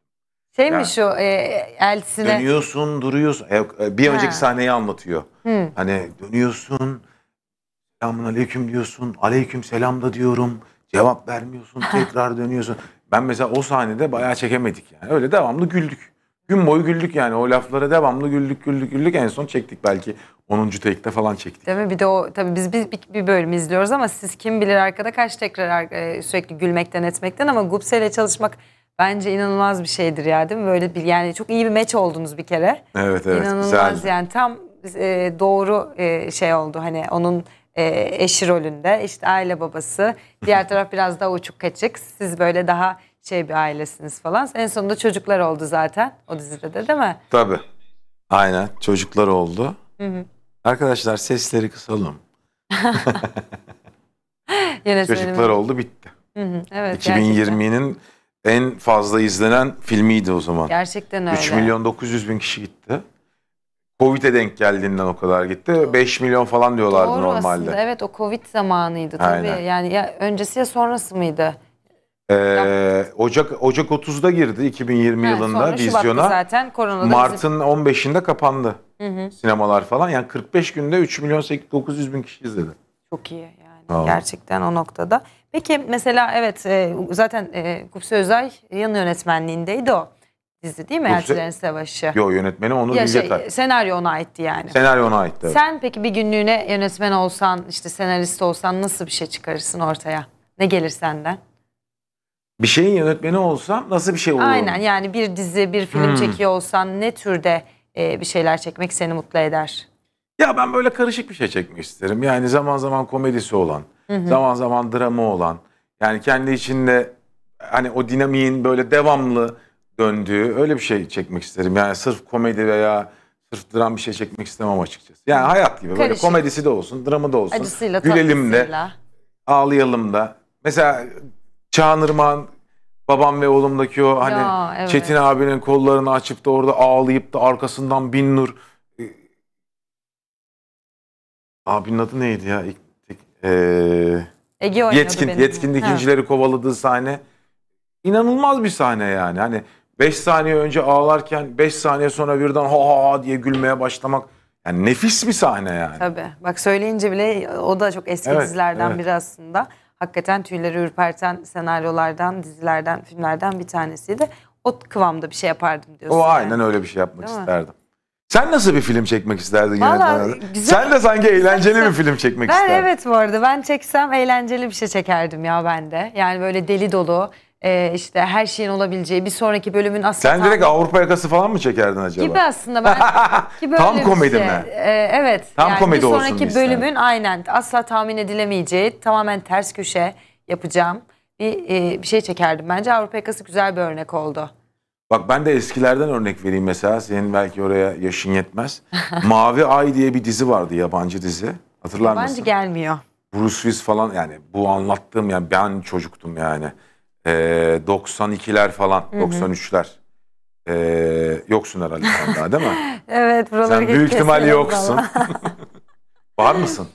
Şey mi şu e, eltisine? Dönüyorsun, duruyorsun. E, bir önceki sahneyi anlatıyor. Hı. Hani dönüyorsun, selamun aleyküm diyorsun, aleyküm selam da diyorum. Cevap vermiyorsun, tekrar dönüyorsun. Ben mesela o sahnede bayağı çekemedik yani. Öyle devamlı güldük. Gün boyu güldük yani o laflara devamlı güldük güldük güldük en son çektik belki 10. tekte falan çektik. Değil mi? Bir de o tabii biz bir, bir, bir bölüm izliyoruz ama siz kim bilir arkada kaç tekrar e, sürekli gülmekten etmekten ama Gupse ile çalışmak bence inanılmaz bir şeydir ya değil mi? Böyle bir yani çok iyi bir meç oldunuz bir kere. Evet evet. İnanılmaz güzel. yani tam e, doğru e, şey oldu hani onun e, eşi rolünde. İşte aile babası. Diğer taraf biraz daha uçuk kaçık. Siz böyle daha şey bir ailesiniz falan. En sonunda çocuklar oldu zaten o dizide de değil mi? Tabii. Aynen çocuklar oldu. Hı hı. Arkadaşlar sesleri kısalım. çocuklar oldu bitti. Hı hı, evet, 2020'nin en fazla izlenen filmiydi o zaman. Gerçekten öyle. 3 milyon 900 bin kişi gitti. Covid'e denk geldiğinden o kadar gitti. 5 milyon falan diyorlardı Doğru normalde. Aslında. Evet o Covid zamanıydı tabii. Aynen. Yani ya öncesi ya sonrası mıydı? Ee, Ocak Ocak 30'da girdi 2020 ha, yılında sonra vizyona. zaten koronada Mart'ın 15'inde kapandı. Hı hı. Sinemalar falan. Yani 45 günde 3 milyon 900 bin kişi izledi. Çok iyi yani tamam. gerçekten o noktada. Peki mesela evet e, zaten e, Kupse Özay yan yönetmenliğindeydi o dizi değil mi Yoksa- Elçilerin Savaşı? Yo yönetmeni onu Ya Bilge şey, senaryo ona aitti yani. Senaryo ona aitti. evet. Sen peki bir günlüğüne yönetmen olsan, işte senarist olsan nasıl bir şey çıkarırsın ortaya? Ne gelir senden? Bir şeyin yönetmeni olsam nasıl bir şey olur? Aynen yani bir dizi, bir film hmm. çekiyor olsan ne türde e, bir şeyler çekmek seni mutlu eder? Ya ben böyle karışık bir şey çekmek isterim. Yani zaman zaman komedisi olan, zaman zaman dramı olan. Yani kendi içinde hani o dinamiğin böyle devamlı döndüğü öyle bir şey çekmek isterim. Yani sırf komedi veya sırf dram bir şey çekmek istemem açıkçası. Yani hayat gibi böyle Karışık. komedisi de olsun, dramı da olsun. Acısıyla, gülelim tatlısıyla. de, ağlayalım da. Mesela Çağınırman babam ve oğlumdaki o hani Ya, evet. Çetin abinin kollarını açıp da orada ağlayıp da arkasından bin nur ee, abinin adı neydi ya? İlk, tek- e, Ege yetkin benim. yetkin ikincileri kovaladığı sahne inanılmaz bir sahne yani. Hani 5 saniye önce ağlarken 5 saniye sonra birden ha ha diye gülmeye başlamak. Yani nefis bir sahne yani. Tabii. Bak söyleyince bile o da çok eski evet, dizilerden evet. biri aslında. Hakikaten tüyleri ürperten senaryolardan, dizilerden, filmlerden bir tanesiydi. O kıvamda bir şey yapardım diyorsun. O yani. aynen öyle bir şey yapmak Değil isterdim. Mi? Sen nasıl bir film çekmek isterdin yönetmen güzel. Sen de sanki eğlenceli güzel. bir film çekmek ben, isterdin. Ben evet bu arada ben çeksem eğlenceli bir şey çekerdim ya ben de. Yani böyle deli dolu e, işte her şeyin olabileceği bir sonraki bölümün aslında... Sen direkt tam... Avrupa yakası falan mı çekerdin acaba? Gibi aslında ben... gibi tam komedi şey. mi? E, evet. Tam yani komedi olsun Bir sonraki olsun bölümün istedim. aynen asla tahmin edilemeyeceği tamamen ters köşe yapacağım bir, e, bir şey çekerdim. Bence Avrupa yakası güzel bir örnek oldu. Bak ben de eskilerden örnek vereyim mesela. Senin belki oraya yaşın yetmez. Mavi Ay diye bir dizi vardı yabancı dizi. Hatırlar yabancı mısın? Yabancı gelmiyor. Bruce Willis falan yani bu anlattığım yani ben çocuktum yani e, ee, 92'ler falan, 93'ler. E, ee, yoksun herhalde daha değil mi? evet. buraları Sen büyük ihtimal yoksun. Var mısın?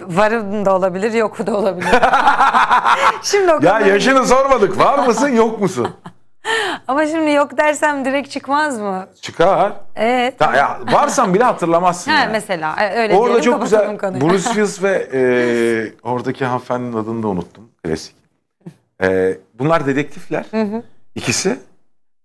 Varım da olabilir, yoku da olabilir. Şimdi o Ya kadar- yaşını sormadık. Var mısın, yok musun? Ama şimdi yok dersem direkt çıkmaz mı? Çıkar. Evet. Ta- ya varsan bile hatırlamazsın. Ha, yani. mesela e, öyle Orada diyelim, çok güzel Bruce Willis ve e, oradaki hanımefendinin adını da unuttum. Klasik. E, bunlar dedektifler. Hı hı. İkisi.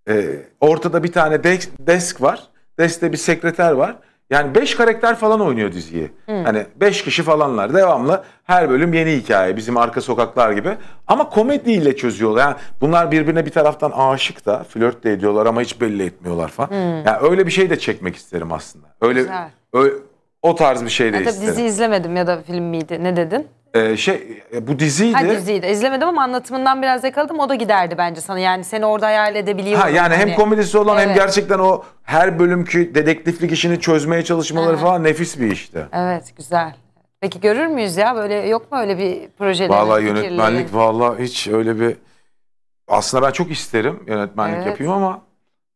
E, ortada bir tane desk, desk var. deskte bir sekreter var. Yani beş karakter falan oynuyor diziyi. Hmm. Hani beş kişi falanlar devamlı her bölüm yeni hikaye bizim arka sokaklar gibi. Ama komediyle çözüyorlar. Yani bunlar birbirine bir taraftan aşık da flört de ediyorlar ama hiç belli etmiyorlar falan. Hmm. Yani öyle bir şey de çekmek isterim aslında. Öyle, öyle o tarz bir şey de ya isterim. Dizi izlemedim ya da film miydi ne dedin? Ee, şey e, bu diziydi. Ha diziyi de ama anlatımından biraz yakaladım. O da giderdi bence sana. Yani seni orada hayal edebiliyorum. Ha yani hem hani. komedisi olan hem gerçekten o her bölümkü dedektiflik işini çözmeye çalışmaları Evet. falan nefis bir işti. Evet güzel. Peki görür müyüz ya? Böyle yok mu öyle bir proje? Valla yönetmenlik valla hiç öyle bir aslında ben çok isterim yönetmenlik Evet. yapayım ama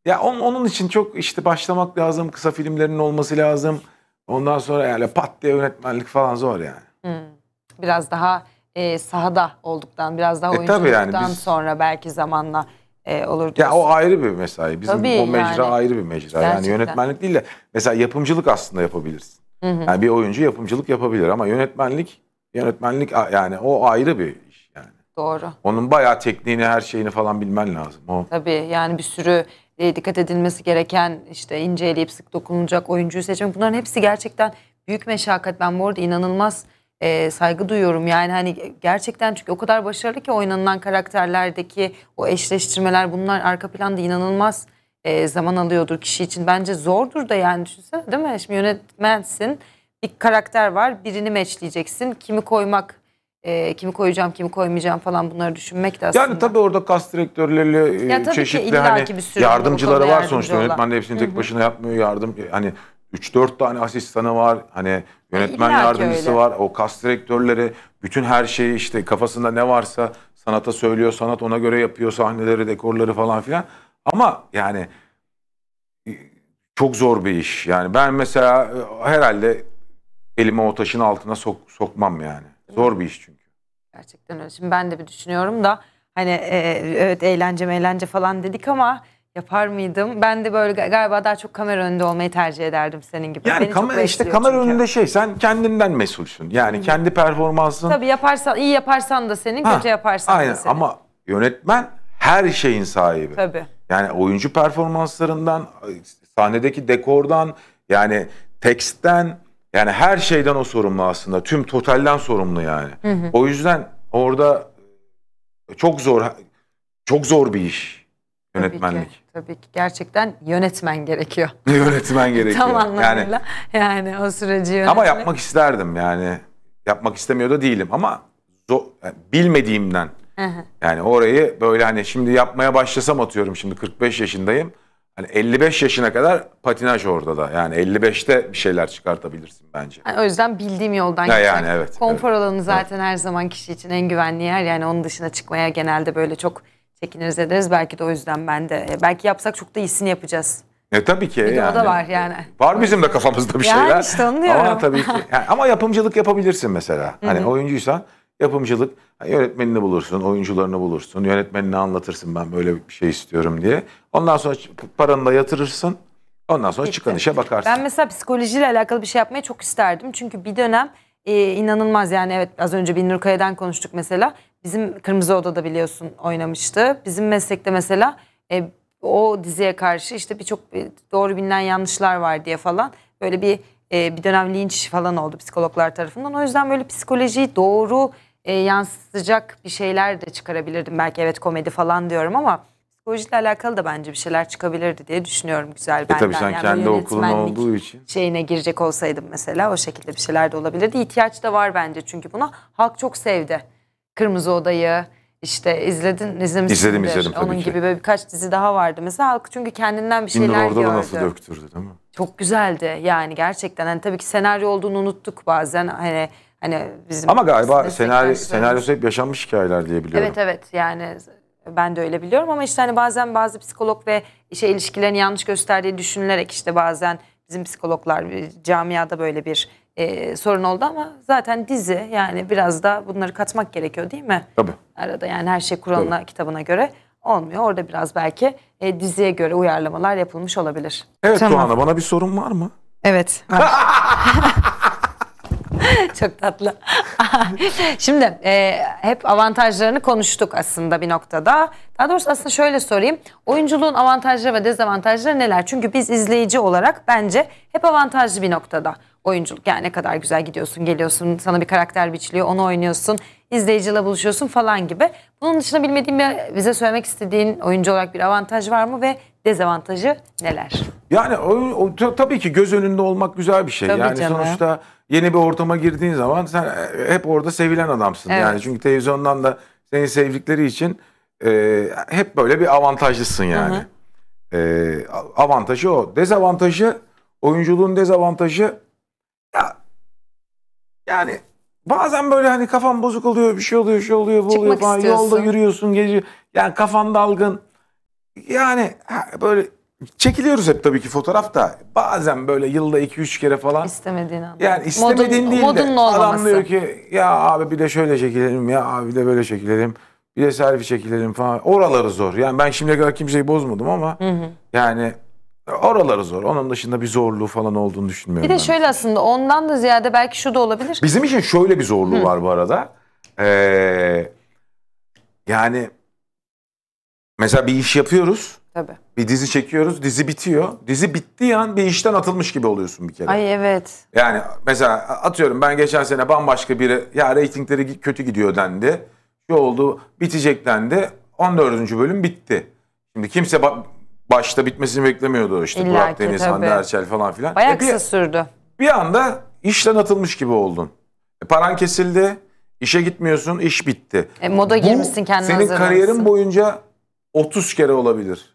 ya on- onun için çok işte başlamak lazım, kısa filmlerin olması lazım. Ondan sonra yani pat diye yönetmenlik falan zor yani. Hmm biraz daha e, sahada olduktan, biraz daha e, oyunculuktan yani biz... sonra belki zamanla e, olur diyorsun. Ya o ayrı bir mesai. Bizim Tabii o mecra yani. ayrı bir mecra. Gerçekten. Yani yönetmenlik değil de mesela yapımcılık aslında yapabilirsin. Hı hı. Yani bir oyuncu yapımcılık yapabilir ama yönetmenlik yönetmenlik yani o ayrı bir iş yani. Doğru. Onun bayağı tekniğini, her şeyini falan bilmen lazım. O. Tabii yani bir sürü e, dikkat edilmesi gereken işte inceleyip sık dokunulacak oyuncuyu seçmek bunların hepsi gerçekten büyük meşakkat. Ben bu arada inanılmaz e, saygı duyuyorum. Yani hani gerçekten çünkü o kadar başarılı ki oynanılan karakterlerdeki o eşleştirmeler bunlar arka planda inanılmaz e, zaman alıyordur kişi için. Bence zordur da yani düşünsene değil mi? Şimdi yönetmensin bir karakter var birini meçleyeceksin. Kimi koymak e, kimi koyacağım kimi koymayacağım falan bunları düşünmek de aslında. Yani tabii orada kas direktörleriyle e, Ya tabii çeşitli illaki hani bir sürü yardımcıları var yardımcı sonuçta yönetmen de hepsini tek başına yapmıyor yardım hani 3-4 tane asistanı var. Hani yönetmen İlla yardımcısı öyle. var. O kas direktörleri bütün her şeyi işte kafasında ne varsa sanata söylüyor. Sanat ona göre yapıyor sahneleri, dekorları falan filan. Ama yani e, çok zor bir iş. Yani ben mesela e, herhalde elimi o taşın altına sok, sokmam yani. Zor bir iş çünkü. Gerçekten öyle. Şimdi ben de bir düşünüyorum da hani e, evet eğlence eğlence falan dedik ama Yapar mıydım? Ben de böyle galiba daha çok kamera önünde olmayı tercih ederdim senin gibi. Yani kamera işte kamera çünkü. önünde şey sen kendinden mesulsün. Yani hı kendi performansın. Tabii yaparsan iyi yaparsan da senin, ha, kötü yaparsan aynen. da senin. Ama yönetmen her şeyin sahibi. Tabii. Yani oyuncu performanslarından, sahnedeki dekordan, yani tekstten yani her şeyden o sorumlu aslında. Tüm totalden sorumlu yani. Hı hı. O yüzden orada çok zor çok zor bir iş yönetmenlik. Tabii ki gerçekten yönetmen gerekiyor. yönetmen gerekiyor. Tam anlamıyla yani, yani o süreci yönetmen. Ama yapmak isterdim yani yapmak istemiyor da değilim ama zor, bilmediğimden yani orayı böyle hani şimdi yapmaya başlasam atıyorum şimdi 45 yaşındayım. Hani 55 yaşına kadar patinaj orada da. Yani 55'te bir şeyler çıkartabilirsin bence. Yani o yüzden bildiğim yoldan ya gitmek. Yani evet. Konfor evet. alanı zaten evet. her zaman kişi için en güvenli yer. Yani onun dışına çıkmaya genelde böyle çok çekiniriz ederiz. Belki de o yüzden ben de. E, belki yapsak çok da iyisini yapacağız. E tabii ki. Bir yani. o da var yani. Var bizim de kafamızda bir şeyler. Yani işte onu Ama tabii ki. Yani, ama yapımcılık yapabilirsin mesela. Hani Hı-hı. oyuncuysan yapımcılık hani yönetmenini bulursun, oyuncularını bulursun, yönetmenini anlatırsın ben böyle bir şey istiyorum diye. Ondan sonra paranı da yatırırsın. Ondan sonra Bitti. çıkan işe bakarsın. Ben mesela psikolojiyle alakalı bir şey yapmayı çok isterdim. Çünkü bir dönem e, inanılmaz yani evet az önce bir Kayadan konuştuk mesela. Bizim Kırmızı Oda'da biliyorsun oynamıştı. Bizim meslekte mesela e, o diziye karşı işte birçok e, doğru bilinen yanlışlar var diye falan böyle bir e, bir dönem linç falan oldu psikologlar tarafından. O yüzden böyle psikolojiyi doğru e, yansıtacak bir şeyler de çıkarabilirdim. Belki evet komedi falan diyorum ama psikolojiyle alakalı da bence bir şeyler çıkabilirdi diye düşünüyorum güzel e, benden. tabii sen yani kendi okulun olduğu için. Şeyine girecek olsaydım mesela o şekilde bir şeyler de olabilirdi. İhtiyaç da var bence çünkü buna. Halk çok sevdi. Kırmızı Oda'yı işte izledin, izlemişsindir. İzledim izledim tabii Onun ki. gibi böyle birkaç dizi daha vardı mesela. Halk çünkü kendinden bir şeyler Binur orada gördü. nasıl döktürdü değil mi? Çok güzeldi yani gerçekten. Hani tabii ki senaryo olduğunu unuttuk bazen. Hani hani bizim Ama galiba senaryo senaryosu hep yaşanmış hikayeler diye biliyorum. Evet evet yani ben de öyle biliyorum ama işte hani bazen bazı psikolog ve işe ilişkilerini yanlış gösterdiği düşünülerek işte bazen bizim psikologlar camiada böyle bir e, sorun oldu ama zaten dizi yani biraz da bunları katmak gerekiyor değil mi? Tabii. Arada yani her şey kuralına Tabii. kitabına göre olmuyor. Orada biraz belki e, diziye göre uyarlamalar yapılmış olabilir. Evet tamam. Doğan'a bana bir sorun var mı? Evet. Çok tatlı. Şimdi e, hep avantajlarını konuştuk aslında bir noktada. Daha doğrusu aslında şöyle sorayım. Oyunculuğun avantajları ve dezavantajları neler? Çünkü biz izleyici olarak bence hep avantajlı bir noktada oyunculuk. Yani ne kadar güzel gidiyorsun, geliyorsun, sana bir karakter biçiliyor, onu oynuyorsun, izleyiciyle buluşuyorsun falan gibi. Bunun dışında bilmediğim bir, bize söylemek istediğin oyuncu olarak bir avantaj var mı ve dezavantajı neler? Yani o, o, tabii ki göz önünde olmak güzel bir şey. Tabii yani canım. sonuçta yeni bir ortama girdiğin zaman sen e, hep orada sevilen adamsın. Evet. Yani çünkü televizyondan da seni sevdikleri için e, hep böyle bir avantajlısın yani. Hı hı. E, avantajı o. Dezavantajı oyunculuğun dezavantajı ya, yani bazen böyle hani kafam bozuk oluyor bir şey oluyor şey oluyor bu Çıkmak oluyor falan. Yolda yürüyorsun gece yani kafan dalgın. Yani böyle Çekiliyoruz hep tabii ki fotoğraf da bazen böyle yılda 2-3 kere falan. İstemediğin anda. Yani istemediğin Modun- değil de modunun olmaması. adam diyor ki ya abi bir de şöyle çekilelim ya abi de böyle çekilelim. Bir de selfie çekilelim falan. Oraları zor. Yani ben şimdiye kadar kimseyi bozmadım ama yani oraları zor. Onun dışında bir zorluğu falan olduğunu düşünmüyorum. Bir de ben. şöyle aslında ondan da ziyade belki şu da olabilir. Bizim için şöyle bir zorluğu var bu arada. Ee, yani mesela bir iş yapıyoruz. Tabii. Bir dizi çekiyoruz, dizi bitiyor. Dizi bitti yani bir işten atılmış gibi oluyorsun bir kere. Ay evet. Yani mesela atıyorum ben geçen sene bambaşka biri ya reytingleri kötü gidiyor dendi. Şu oldu bitecek dendi. 14. bölüm bitti. Şimdi kimse başta bitmesini beklemiyordu işte İlla Burak Deniz, tabii. Hande Erçel falan filan. Bayağı e kısa bir, sürdü. Bir anda işten atılmış gibi oldun. E, paran kesildi, işe gitmiyorsun, iş bitti. E, moda Bu, girmişsin kendine Senin kariyerin boyunca 30 kere olabilir.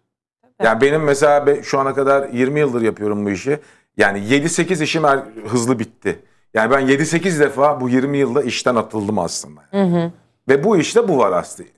Yani benim mesela be, şu ana kadar 20 yıldır yapıyorum bu işi. Yani 7-8 işim er, hızlı bitti. Yani ben 7-8 defa bu 20 yılda işten atıldım aslında. Hı hı. Ve bu işte bu var aslında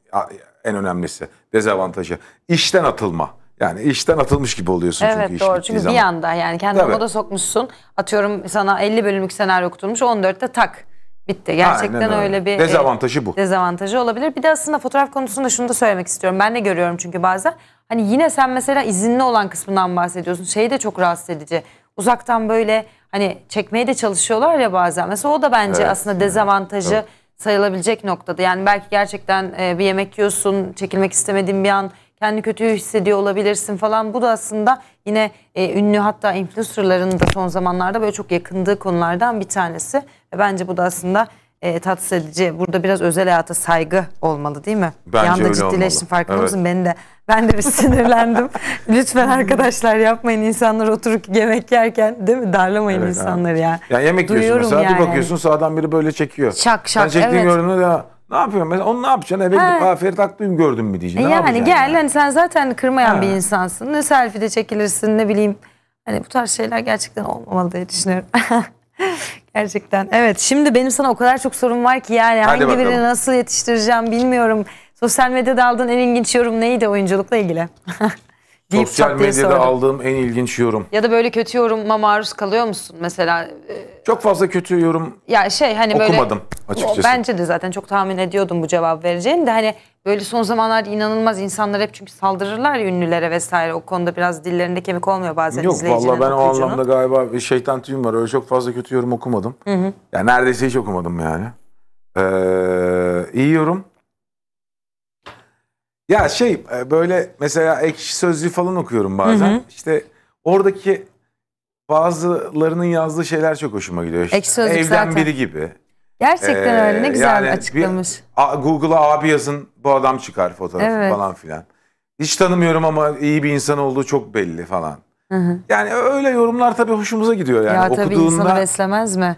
en önemlisi dezavantajı. İşten atılma. Yani işten atılmış gibi oluyorsun evet, çünkü iş doğru. Çünkü zaman. bir anda yani kendini moda sokmuşsun. Atıyorum sana 50 bölümlük senaryo okutulmuş 14'te tak bitti. Gerçekten öyle. öyle bir e, dezavantajı bu. Dezavantajı olabilir. Bir de aslında fotoğraf konusunda şunu da söylemek istiyorum. Ben de görüyorum çünkü bazen Hani yine sen mesela izinli olan kısmından bahsediyorsun. Şey de çok rahatsız edici. Uzaktan böyle hani çekmeye de çalışıyorlar ya bazen. Mesela o da bence evet, aslında evet. dezavantajı evet. sayılabilecek noktada. Yani belki gerçekten e, bir yemek yiyorsun, çekilmek istemediğin bir an kendi kötü hissediyor olabilirsin falan. Bu da aslında yine e, ünlü hatta influencerların da son zamanlarda böyle çok yakındığı konulardan bir tanesi. Ve bence bu da aslında e, tatsız edici. Burada biraz özel hayata saygı olmalı değil mi? Bence bir anda ciddileştim farkında evet. Beni de ben de bir sinirlendim. Lütfen arkadaşlar yapmayın insanlar oturup yemek yerken değil mi? Darlamayın evet, insanları evet. ya. Yani yemek Duyuyorum yiyorsun mesela yani. bir bakıyorsun sağdan biri böyle çekiyor. Şak şak ben çektiğim evet. görünüyor ya ne yapıyorsun mesela onu ne yapacaksın eve gidip aferin taktığım gördüm mü diyeceğim. E yani gel yani? hani sen zaten kırmayan ha. bir insansın. Ne selfie de çekilirsin ne bileyim. Hani bu tarz şeyler gerçekten olmamalı diye düşünüyorum. Gerçekten. Evet şimdi benim sana o kadar çok sorum var ki yani Hadi hangi birini nasıl yetiştireceğim bilmiyorum. Sosyal medyada aldığın en ilginç yorum neydi oyunculukla ilgili? Deyip Sosyal medyada sordum. aldığım en ilginç yorum. Ya da böyle kötü yoruma maruz kalıyor musun mesela? Ee, çok fazla kötü yorum ya şey hani böyle açıkçası. bence de zaten çok tahmin ediyordum bu cevap vereceğini de hani Böyle son zamanlar inanılmaz insanlar hep çünkü saldırırlar ya ünlülere vesaire. O konuda biraz dillerinde kemik olmuyor bazen Yok valla ben o anlamda galiba bir şeytan tüyüm var. Öyle çok fazla kötü yorum okumadım. Hı hı. Yani neredeyse hiç okumadım yani. Ee, iyi yorum. Ya şey e, böyle mesela ekşi sözlüğü falan okuyorum bazen. Hı hı. İşte oradaki bazılarının yazdığı şeyler çok hoşuma gidiyor. İşte, Ekşi sözlük Evden zaten. biri gibi. Gerçekten ee, öyle ne ee, güzel yani açıklamış. Google'a abi yazın bu adam çıkar fotoğrafı evet. falan filan. Hiç tanımıyorum ama iyi bir insan olduğu çok belli falan. Hı hı. Yani öyle yorumlar tabii hoşumuza gidiyor yani. Ya tabii Okuduğunda... insanı beslemez mi?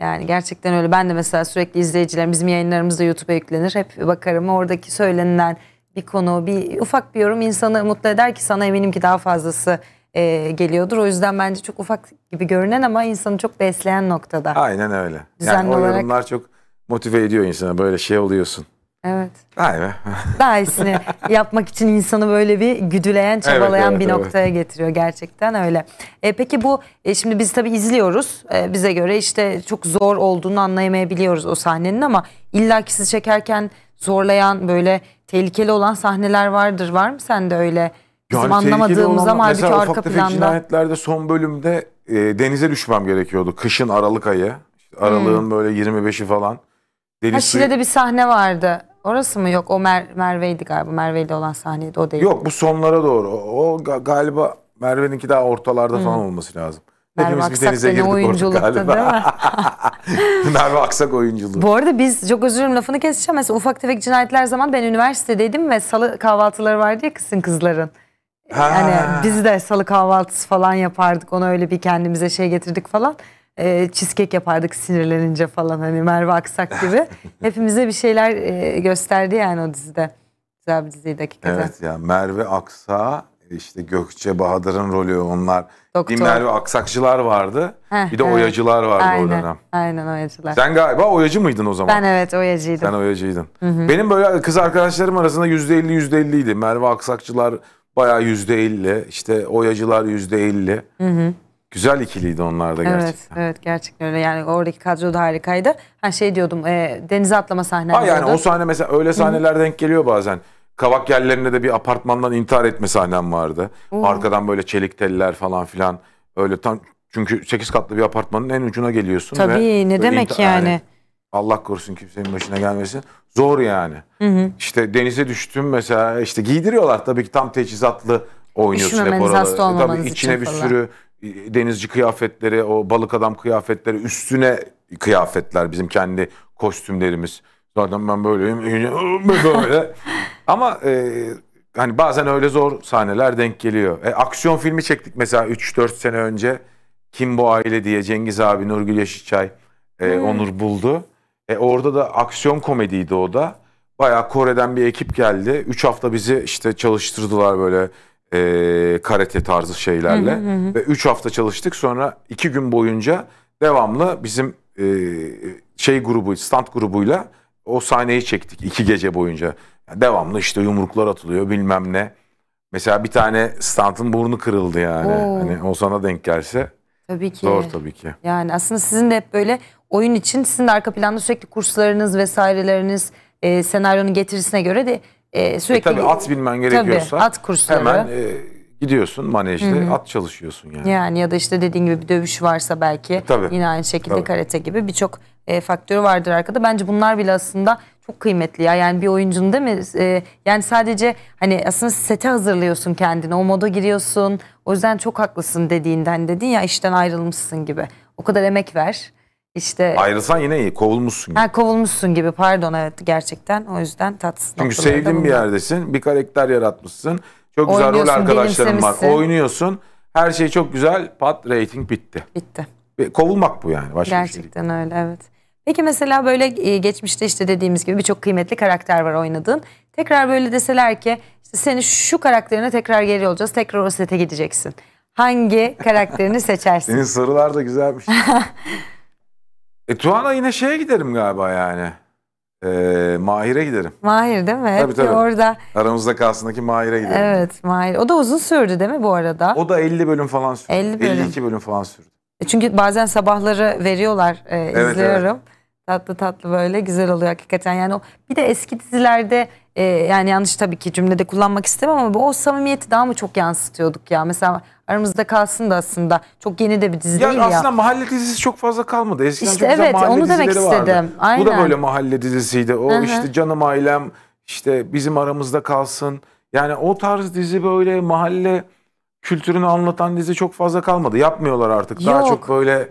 Yani gerçekten öyle. Ben de mesela sürekli izleyicilerim bizim yayınlarımızda YouTube'a yüklenir. Hep bakarım oradaki söylenilen bir konu, bir ufak bir yorum insanı mutlu eder ki sana eminim ki daha fazlası e, geliyordur. O yüzden bence çok ufak gibi görünen ama insanı çok besleyen noktada. Aynen öyle. Düzenli yani o olarak... çok motive ediyor insana Böyle şey oluyorsun. Evet. Aynen. be. Daha iyisini yapmak için insanı böyle bir güdüleyen, çabalayan evet, evet, bir noktaya evet. getiriyor gerçekten öyle. E, peki bu e, şimdi biz tabii izliyoruz. E, bize göre işte çok zor olduğunu anlayamayabiliyoruz o sahnenin ama illa ki sizi çekerken zorlayan böyle tehlikeli olan sahneler vardır. Var mı sende öyle Bizim anlamadığımız ama halbuki arka ufak planda. Mesela cinayetlerde son bölümde e, denize düşmem gerekiyordu. Kışın Aralık ayı. İşte aralığın hmm. böyle 25'i falan. Deniz ha, suyu... bir sahne vardı. Orası mı? Yok o Mer Merve'ydi galiba. Merve'yle olan sahneydi o değil. Yok bu sonlara doğru. O, o galiba Merve'ninki daha ortalarda hmm. falan olması lazım. Merve Hepimiz bir denize girdik oyunculukta galiba. değil mi? Merve Aksak oyunculuk. Bu arada biz çok özür dilerim lafını keseceğim. Mesela ufak tefek cinayetler zaman ben üniversitedeydim ve salı kahvaltıları vardı ya kızın kızların. Ha. Yani biz de salı kahvaltısı falan yapardık. Ona öyle bir kendimize şey getirdik falan. E, cheesecake yapardık sinirlenince falan hani Merve Aksak gibi. Hepimize bir şeyler e, gösterdi yani o dizide. Güzel bir diziydi hakikaten. Evet ya Merve Aksa işte Gökçe Bahadır'ın rolü onlar. Doktor. Merve Aksakçılar vardı. Heh, bir de evet. oyacılar vardı aynen, o dönem. Aynen oyacılar. Sen galiba oyacı mıydın o zaman? Ben evet oyacıydım. Sen oyacıydın. Hı hı. Benim böyle kız arkadaşlarım arasında %50 %50 idi. Merve Aksakçılar Bayağı yüzde elli. işte oyacılar yüzde elli. Güzel ikiliydi onlar da gerçekten. Evet, evet gerçekten öyle. Yani oradaki kadro da harikaydı. Ha şey diyordum, e, denize atlama sahneleri. Ha yani o sahne mesela öyle sahneler denk geliyor bazen. Kavak yerlerinde de bir apartmandan intihar etme sahnem vardı. Oo. Arkadan böyle çelik teller falan filan. Öyle tam çünkü 8 katlı bir apartmanın en ucuna geliyorsun ve Tabii ne demek inti- yani. Allah korusun kimsenin başına gelmesin. Zor yani. Hı hı. İşte denize düştüm mesela işte giydiriyorlar tabii ki tam teçhizatlı oynuyorsun hep oraları. E, tabii içine bir falan. sürü e, denizci kıyafetleri, o balık adam kıyafetleri, üstüne kıyafetler bizim kendi kostümlerimiz. Zaten ben böyleyim. E, böyle. Ama e, hani bazen öyle zor sahneler denk geliyor. E, aksiyon filmi çektik mesela 3-4 sene önce. Kim bu aile diye Cengiz abi, Nurgül Yeşilçay, e, hmm. Onur Buldu. E orada da aksiyon komediydi o da. Baya Kore'den bir ekip geldi. Üç hafta bizi işte çalıştırdılar böyle e, karate tarzı şeylerle. Hı hı hı. Ve üç hafta çalıştık. Sonra iki gün boyunca devamlı bizim e, şey grubu, stand grubuyla o sahneyi çektik iki gece boyunca. Yani devamlı işte yumruklar atılıyor bilmem ne. Mesela bir tane standın burnu kırıldı yani. Oo. Hani o sana denk gelse. Tabii ki. Zor tabii ki. Yani aslında sizin de hep böyle oyun için sizin de arka planda sürekli kurslarınız vesaireleriniz e, senaryonun getirisine göre de e, sürekli... E tabii at bilmen gerekiyorsa tabii, at kursları. hemen e, gidiyorsun manejde Hı-hı. at çalışıyorsun yani. Yani ya da işte dediğin gibi bir dövüş varsa belki e, tabii. yine aynı şekilde tabii. karate gibi birçok e, faktörü vardır arkada. Bence bunlar bile aslında çok kıymetli ya. Yani bir oyuncunun değil mi? E, yani sadece hani aslında sete hazırlıyorsun kendini. O moda giriyorsun. O yüzden çok haklısın dediğinden dedin ya işten ayrılmışsın gibi. O kadar emek ver işte Ayrılsan yine iyi. Kovulmuşsun. gibi. ha, kovulmuşsun gibi pardon evet gerçekten o yüzden tatsız. Çünkü noktaları sevdiğin bir yerdesin. Bir karakter yaratmışsın. Çok güzel rol arkadaşların var. Oynuyorsun. Her şey çok güzel. Pat rating bitti. Bitti. Kovulmak bu yani. Başka bir şey Gerçekten öyle evet. Peki mesela böyle e, geçmişte işte dediğimiz gibi birçok kıymetli karakter var oynadığın. Tekrar böyle deseler ki işte seni şu karakterine tekrar geri olacağız. Tekrar o sete gideceksin. Hangi karakterini seçersin? Senin sorular da güzelmiş. E Tuana yine şeye giderim galiba yani. Ee, Mahir'e giderim. Mahir değil mi? Hep Tabii, tabii. Orada. Aramızda kalsındaki Mahir'e giderim. Evet Mahir. O da uzun sürdü değil mi bu arada? O da 50 bölüm falan sürdü. 50 bölüm. 52 bölüm falan sürdü. E, çünkü bazen sabahları veriyorlar e, evet, izliyorum. Evet. Tatlı tatlı böyle güzel oluyor hakikaten. Yani o bir de eski dizilerde e, yani yanlış tabii ki cümlede kullanmak istemem ama bu, o samimiyeti daha mı çok yansıtıyorduk ya? Mesela aramızda kalsın da aslında çok yeni de bir dizi ya değil ya. Aslında mahalle dizisi çok fazla kalmadı. Eskiden işte çok evet, güzel mahalle onu demek istedim. Vardı. Aynen. Bu da böyle mahalle dizisiydi. O Hı-hı. işte canım ailem işte bizim aramızda kalsın. Yani o tarz dizi böyle mahalle kültürünü anlatan dizi çok fazla kalmadı. Yapmıyorlar artık. Yok. Daha çok böyle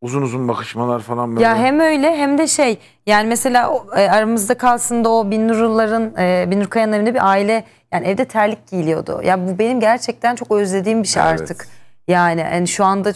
uzun uzun bakışmalar falan böyle. Ya hem öyle hem de şey yani mesela e, aramızda kalsın da o Binnurulların e, Binnur Kaya'nın evinde bir aile yani evde terlik giyiliyordu. Ya bu benim gerçekten çok özlediğim bir şey Evet. artık. Yani, yani şu anda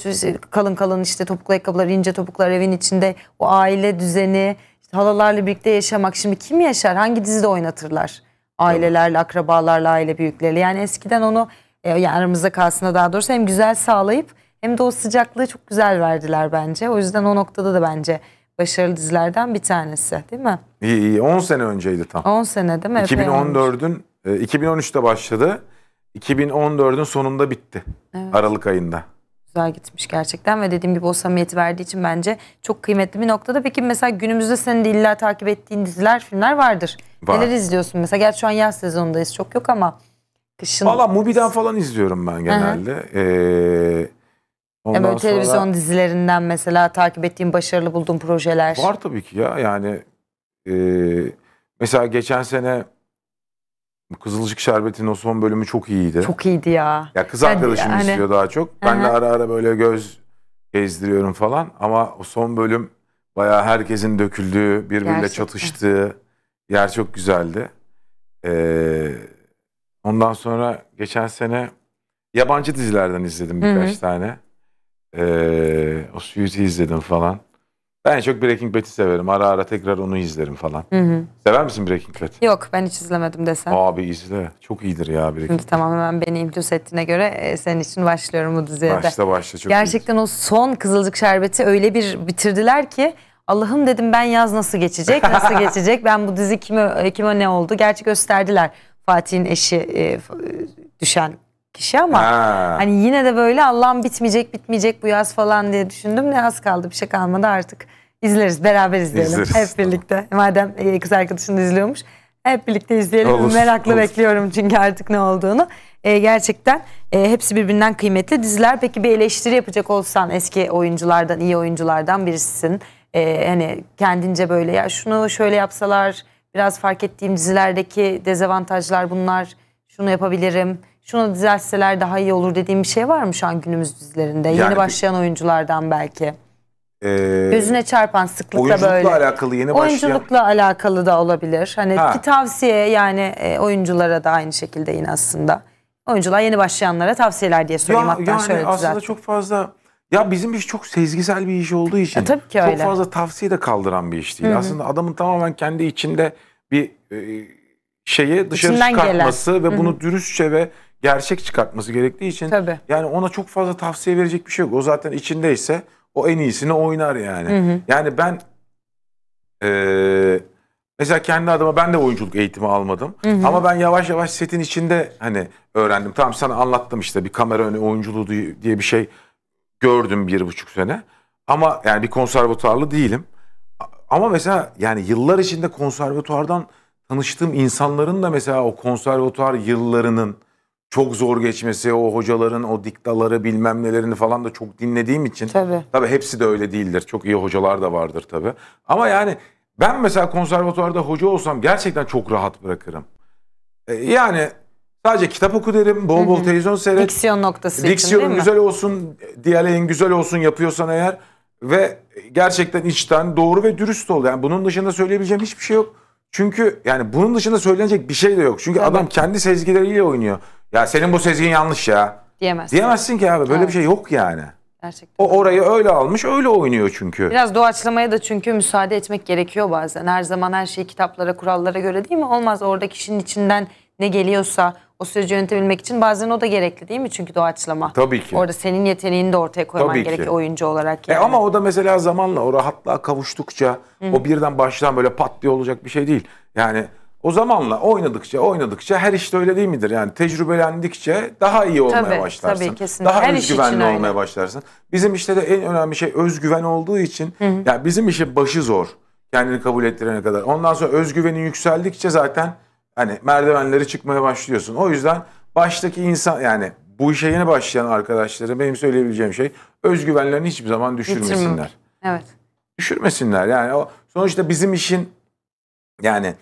kalın kalın işte topuklu ayakkabılar, ince topuklar evin içinde o aile düzeni, işte halalarla birlikte yaşamak. Şimdi kim yaşar? Hangi dizide oynatırlar? Ailelerle, akrabalarla, aile büyükleriyle. Yani eskiden onu e, yani aramızda kalsın da daha doğrusu hem güzel sağlayıp hem de o sıcaklığı çok güzel verdiler bence. O yüzden o noktada da bence başarılı dizilerden bir tanesi değil mi? İyi iyi 10 sene önceydi tam. 10 sene değil mi? 2014'ün 2013'te e, başladı. 2014'ün sonunda bitti. Evet. Aralık ayında. Güzel gitmiş gerçekten ve dediğim gibi o samimiyeti verdiği için bence çok kıymetli bir noktada. Peki mesela günümüzde senin de illa takip ettiğin diziler, filmler vardır. Var. Neler izliyorsun? Mesela gerçi şu an yaz sezonundayız çok yok ama kışın... Valla Mubi'den falan izliyorum ben genelde. Hı hı. Ee, Ondan yani böyle sonra... televizyon dizilerinden mesela takip ettiğim başarılı bulduğum projeler. Var tabii ki ya yani e, mesela geçen sene Kızılcık Şerbeti'nin o son bölümü çok iyiydi. Çok iyiydi ya. Ya kız arkadaşım yani, istiyor hani... daha çok. Ben Hı de ara ara böyle göz gezdiriyorum falan ama o son bölüm bayağı herkesin döküldüğü, birbiriyle Gerçekten. çatıştığı yer çok güzeldi. Ee, ondan sonra geçen sene yabancı dizilerden izledim birkaç Hı-hı. tane. Ee, o Suits'i izledim falan. Ben çok Breaking Bad'i severim. Ara ara tekrar onu izlerim falan. Hı hı. Sever misin Breaking Bad? Yok ben hiç izlemedim desem. Abi izle. Çok iyidir ya Breaking Şimdi tamam, tamamen beni imtiyos ettiğine göre e, senin için başlıyorum bu diziye de. Başla başla çok Gerçekten o son Kızılcık Şerbeti öyle bir bitirdiler ki Allah'ım dedim ben yaz nasıl geçecek nasıl geçecek ben bu dizi kime kime ne oldu gerçi gösterdiler Fatih'in eşi e, e düşen kişi ama ha. hani yine de böyle Allah'ım bitmeyecek bitmeyecek bu yaz falan diye düşündüm. Ne az kaldı bir şey kalmadı artık. izleriz beraber izleyelim İzleriz, hep birlikte. Madem e, kız arkadaşın izliyormuş hep birlikte izleyelim. Olur, Merakla olur. bekliyorum çünkü artık ne olduğunu. Ee, gerçekten e, hepsi birbirinden kıymetli diziler. Peki bir eleştiri yapacak olsan eski oyunculardan, iyi oyunculardan birisisin. Ee, hani kendince böyle ya şunu şöyle yapsalar biraz fark ettiğim dizilerdeki dezavantajlar bunlar. Şunu yapabilirim şunu düzelseler daha iyi olur dediğim bir şey var mı şu an günümüz dizilerinde? Yani, yeni başlayan oyunculardan belki. E, Gözüne çarpan sıklıkla oyunculukla böyle. Oyunculukla alakalı yeni başlayan. Oyunculukla alakalı da olabilir. Hani ha. bir tavsiye yani e, oyunculara da aynı şekilde yine aslında. Oyuncular yeni başlayanlara tavsiyeler diye sorayım ya, hatta yani şöyle aslında düzelt. çok fazla ya bizim iş çok sezgisel bir iş olduğu için ya, e, tabii ki çok fazla tavsiye de kaldıran bir iş değil. Hı-hı. Aslında adamın tamamen kendi içinde bir e, şeye dışarı İçinden çıkartması gelen. ve Hı-hı. bunu dürüstçe ve gerçek çıkartması gerektiği için Tabii. yani ona çok fazla tavsiye verecek bir şey yok. O zaten içindeyse o en iyisini oynar yani. Hı hı. Yani ben e, mesela kendi adıma ben de oyunculuk eğitimi almadım. Hı hı. Ama ben yavaş yavaş setin içinde hani öğrendim. Tamam sana anlattım işte bir kamera önü oyunculuğu diye bir şey gördüm bir buçuk sene. Ama yani bir konservatuarlı değilim. Ama mesela yani yıllar içinde konservatuardan tanıştığım insanların da mesela o konservatuar yıllarının çok zor geçmesi, o hocaların o diktaları bilmem nelerini falan da çok dinlediğim için. Tabii. Tabii hepsi de öyle değildir. Çok iyi hocalar da vardır tabii. Ama yani ben mesela konservatuvarda hoca olsam gerçekten çok rahat bırakırım. Ee, yani sadece kitap oku derim, bol bol televizyon seyret. Diksiyon noktası Diksiyonun için değil güzel mi? olsun, diyaleğin güzel olsun yapıyorsan eğer ve gerçekten içten doğru ve dürüst ol. Yani bunun dışında söyleyebileceğim hiçbir şey yok. Çünkü yani bunun dışında söylenecek bir şey de yok. Çünkü Tabii. adam kendi sezgileriyle oynuyor. Ya senin bu sezgin yanlış ya. Diyemezsin. Diyemezsin ki abi böyle evet. bir şey yok yani. Gerçekten. O orayı öyle almış öyle oynuyor çünkü. Biraz doğaçlamaya da çünkü müsaade etmek gerekiyor bazen. Her zaman her şey kitaplara kurallara göre değil mi? Olmaz orada kişinin içinden ne geliyorsa o süreci yönetebilmek için bazen o da gerekli değil mi? Çünkü doğaçlama. Tabii ki. Orada senin yeteneğini de ortaya koyman Tabii gerekiyor oyuncu olarak. E yani. E ama o da mesela zamanla o rahatlığa kavuştukça Hı-hı. o birden baştan böyle pat olacak bir şey değil. Yani o zamanla oynadıkça oynadıkça her işte öyle değil midir? Yani tecrübelendikçe daha iyi olmaya tabii, başlarsın. Tabii kesinlikle. Daha her özgüvenli olmaya öyle. başlarsın. Bizim işte de en önemli şey özgüven olduğu için hı hı. yani bizim işin başı zor. Kendini kabul ettirene kadar. Ondan sonra özgüvenin yükseldikçe zaten hani merdivenleri çıkmaya başlıyorsun. O yüzden baştaki insan yani bu işe yeni başlayan arkadaşlara benim söyleyebileceğim şey özgüvenlerini hiçbir zaman düşürmesinler. Evet. Düşürmesinler. Yani o sonuçta bizim işin yani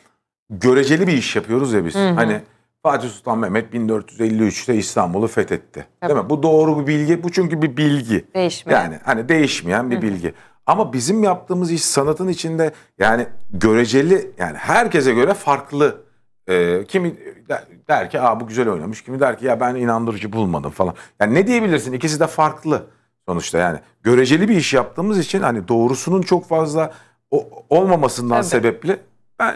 göreceli bir iş yapıyoruz ya biz. Hı hı. Hani Fatih Sultan Mehmet 1453'te İstanbul'u fethetti. Tabii. Değil mi? Bu doğru bir bilgi. Bu çünkü bir bilgi. Değişmeyen. Yani hani değişmeyen bir Hı. bilgi. Ama bizim yaptığımız iş sanatın içinde yani göreceli yani herkese göre farklı. Ee, kimi der ki Aa, bu güzel oynamış. Kimi der ki ya ben inandırıcı bulmadım falan. Yani ne diyebilirsin? İkisi de farklı sonuçta yani. Göreceli bir iş yaptığımız için hani doğrusunun çok fazla olmamasından Tabii. sebepli ben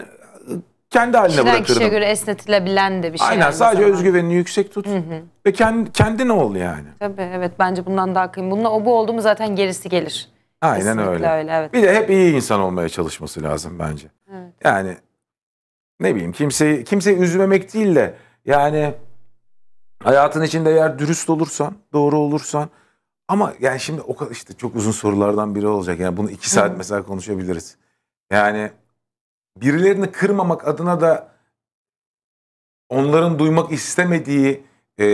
kendi haline Kişiden bırakırdım. kişiye göre esnetilebilen de bir şey. Aynen sadece zamanda. özgüvenini yüksek tut. Hı hı. Ve kendi, kendin ol yani. Tabii evet bence bundan daha kıymetli. Bununla o bu oldu mu zaten gerisi gelir. Aynen öyle. öyle evet. Bir de hep iyi insan olmaya çalışması lazım bence. Evet. Yani ne bileyim kimseyi kimseyi üzmemek değil de yani hayatın içinde eğer dürüst olursan, doğru olursan ama yani şimdi o kadar işte çok uzun sorulardan biri olacak. Yani bunu iki saat mesela konuşabiliriz. Yani birilerini kırmamak adına da onların duymak istemediği e,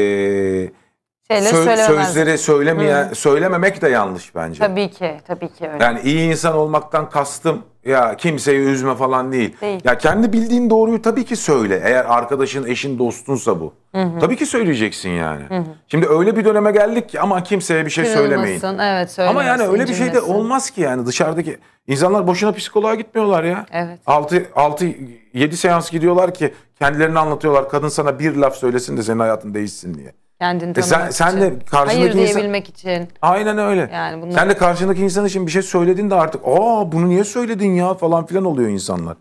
Şeyleri söylememez. sözleri söylemeye söylememek de yanlış bence. Tabii ki, tabii ki öyle. Yani iyi insan olmaktan kastım ya kimseyi üzme falan değil. Değil. Ya kendi bildiğin doğruyu tabii ki söyle. Eğer arkadaşın, eşin, dostunsa bu. Hı hı. Tabii ki söyleyeceksin yani. Hı hı. Şimdi öyle bir döneme geldik ki ama kimseye bir şey Kırılmasın, söylemeyin. Evet Ama yani öyle bir şey de olmaz ki yani dışarıdaki insanlar boşuna psikoloğa gitmiyorlar ya. Evet. 6 6 7 seans gidiyorlar ki kendilerini anlatıyorlar. Kadın sana bir laf söylesin de senin hayatın değişsin diye. Kendini E sen, sen için. de karşındaki Hayır insan... diyebilmek için. Aynen öyle. Yani bunları- Sen de karşındaki insan için bir şey söyledin de artık aa bunu niye söyledin ya falan filan oluyor insanlar.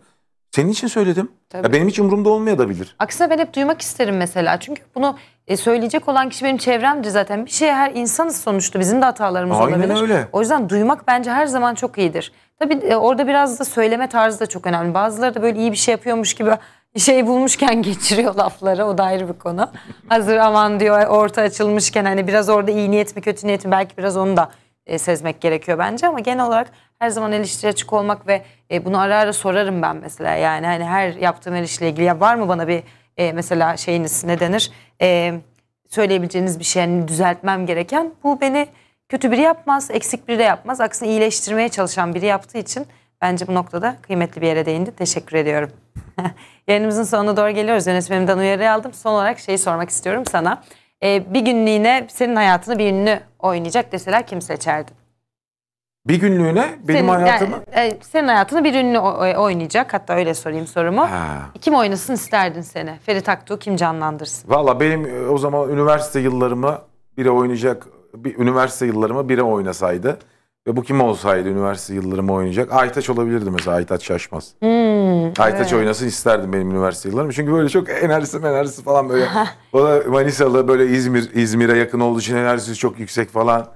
Senin için söyledim. Tabii. Ya benim hiç umurumda olmayabilir. Aksine ben hep duymak isterim mesela. Çünkü bunu e, söyleyecek olan kişi benim çevremdir zaten. Bir şey her insanız sonuçta. Bizim de hatalarımız Aynen olabilir. öyle. O yüzden duymak bence her zaman çok iyidir. Tabii e, orada biraz da söyleme tarzı da çok önemli. Bazıları da böyle iyi bir şey yapıyormuş gibi şey bulmuşken geçiriyor lafları o da ayrı bir konu. Hazır aman diyor orta açılmışken hani biraz orada iyi niyet mi kötü niyet mi belki biraz onu da e, sezmek gerekiyor bence ama genel olarak her zaman eleştiri açık olmak ve e, bunu ara ara sorarım ben mesela yani hani her yaptığım işle ilgili ya var mı bana bir e, mesela şeyiniz ne denir e, söyleyebileceğiniz bir şey hani düzeltmem gereken bu beni kötü biri yapmaz eksik biri de yapmaz aksine iyileştirmeye çalışan biri yaptığı için Bence bu noktada kıymetli bir yere değindi. Teşekkür ediyorum. Yayınımızın sonuna doğru geliyoruz. Yönetmenimden uyarı aldım. Son olarak şeyi sormak istiyorum sana. Ee, bir günlüğüne senin hayatını bir ünlü oynayacak deseler kim seçerdin? Bir günlüğüne benim senin, hayatımı... Yani, e, senin hayatını bir ünlü e, oynayacak. Hatta öyle sorayım sorumu. Ha. Kim oynasın isterdin seni? Ferit Aktuğ kim canlandırsın? Valla benim e, o zaman üniversite yıllarımı biri oynayacak... Bir, üniversite yıllarımı biri oynasaydı... Ve bu kim olsaydı üniversite yıllarımı oynayacak? Aytaç olabilirdi mesela Aytaç Şaşmaz. Hmm, Aytaç evet. oynasın isterdim benim üniversite yıllarım. Çünkü böyle çok enerjisi enerjisi falan böyle. o da Manisalı böyle İzmir İzmir'e yakın olduğu için enerjisi çok yüksek falan.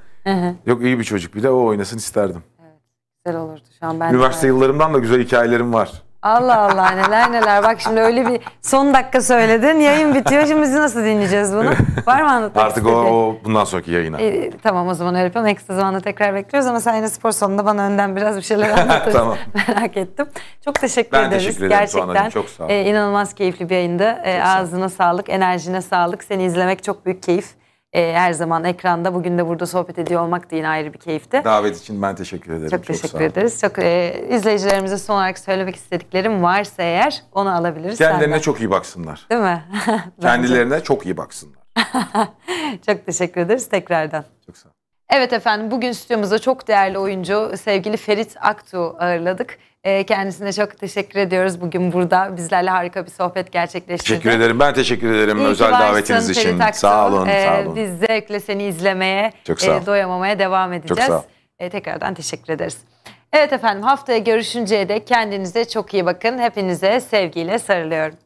Yok iyi bir çocuk bir de o oynasın isterdim. Evet, güzel olurdu şu an ben Üniversite de... yıllarımdan da güzel hikayelerim var. Allah Allah neler neler. Bak şimdi öyle bir son dakika söyledin. Yayın bitiyor. Şimdi biz nasıl dinleyeceğiz bunu? Var mı anlatmak Artık istediğin? o bundan sonraki yayına. E, tamam o zaman öyle yapalım. Ekstra zamanda tekrar bekliyoruz ama sen yine spor sonunda bana önden biraz bir şeyler anlatırsın. tamam. Merak ettim. Çok teşekkür ben ederiz. teşekkür Gerçekten çok sağ ol. E, inanılmaz keyifli bir yayında. E, ee, ağzına sağlık, enerjine sağlık. Seni izlemek çok büyük keyif e, her zaman ekranda. Bugün de burada sohbet ediyor olmak da yine ayrı bir keyifti. Davet için ben teşekkür ederim. Çok, çok teşekkür ederiz. Çok e, izleyicilerimize son olarak söylemek istediklerim varsa eğer onu alabiliriz. Kendilerine senden. çok iyi baksınlar. Değil mi? Kendilerine çok iyi baksınlar. çok teşekkür ederiz tekrardan. Çok sağ ol. Evet efendim bugün stüdyomuzda çok değerli oyuncu sevgili Ferit Aktu ağırladık. Ee, kendisine çok teşekkür ediyoruz. Bugün burada bizlerle harika bir sohbet gerçekleştirdi. Teşekkür ederim. Ben teşekkür ederim İyi özel varsın, davetiniz için. Sağ olun, ee, sağ olun. Biz zevkle seni izlemeye, çok e, sağ doyamamaya devam edeceğiz. Çok sağ ol. E, tekrardan teşekkür ederiz. Evet efendim haftaya görüşünceye de kendinize çok iyi bakın. Hepinize sevgiyle sarılıyorum.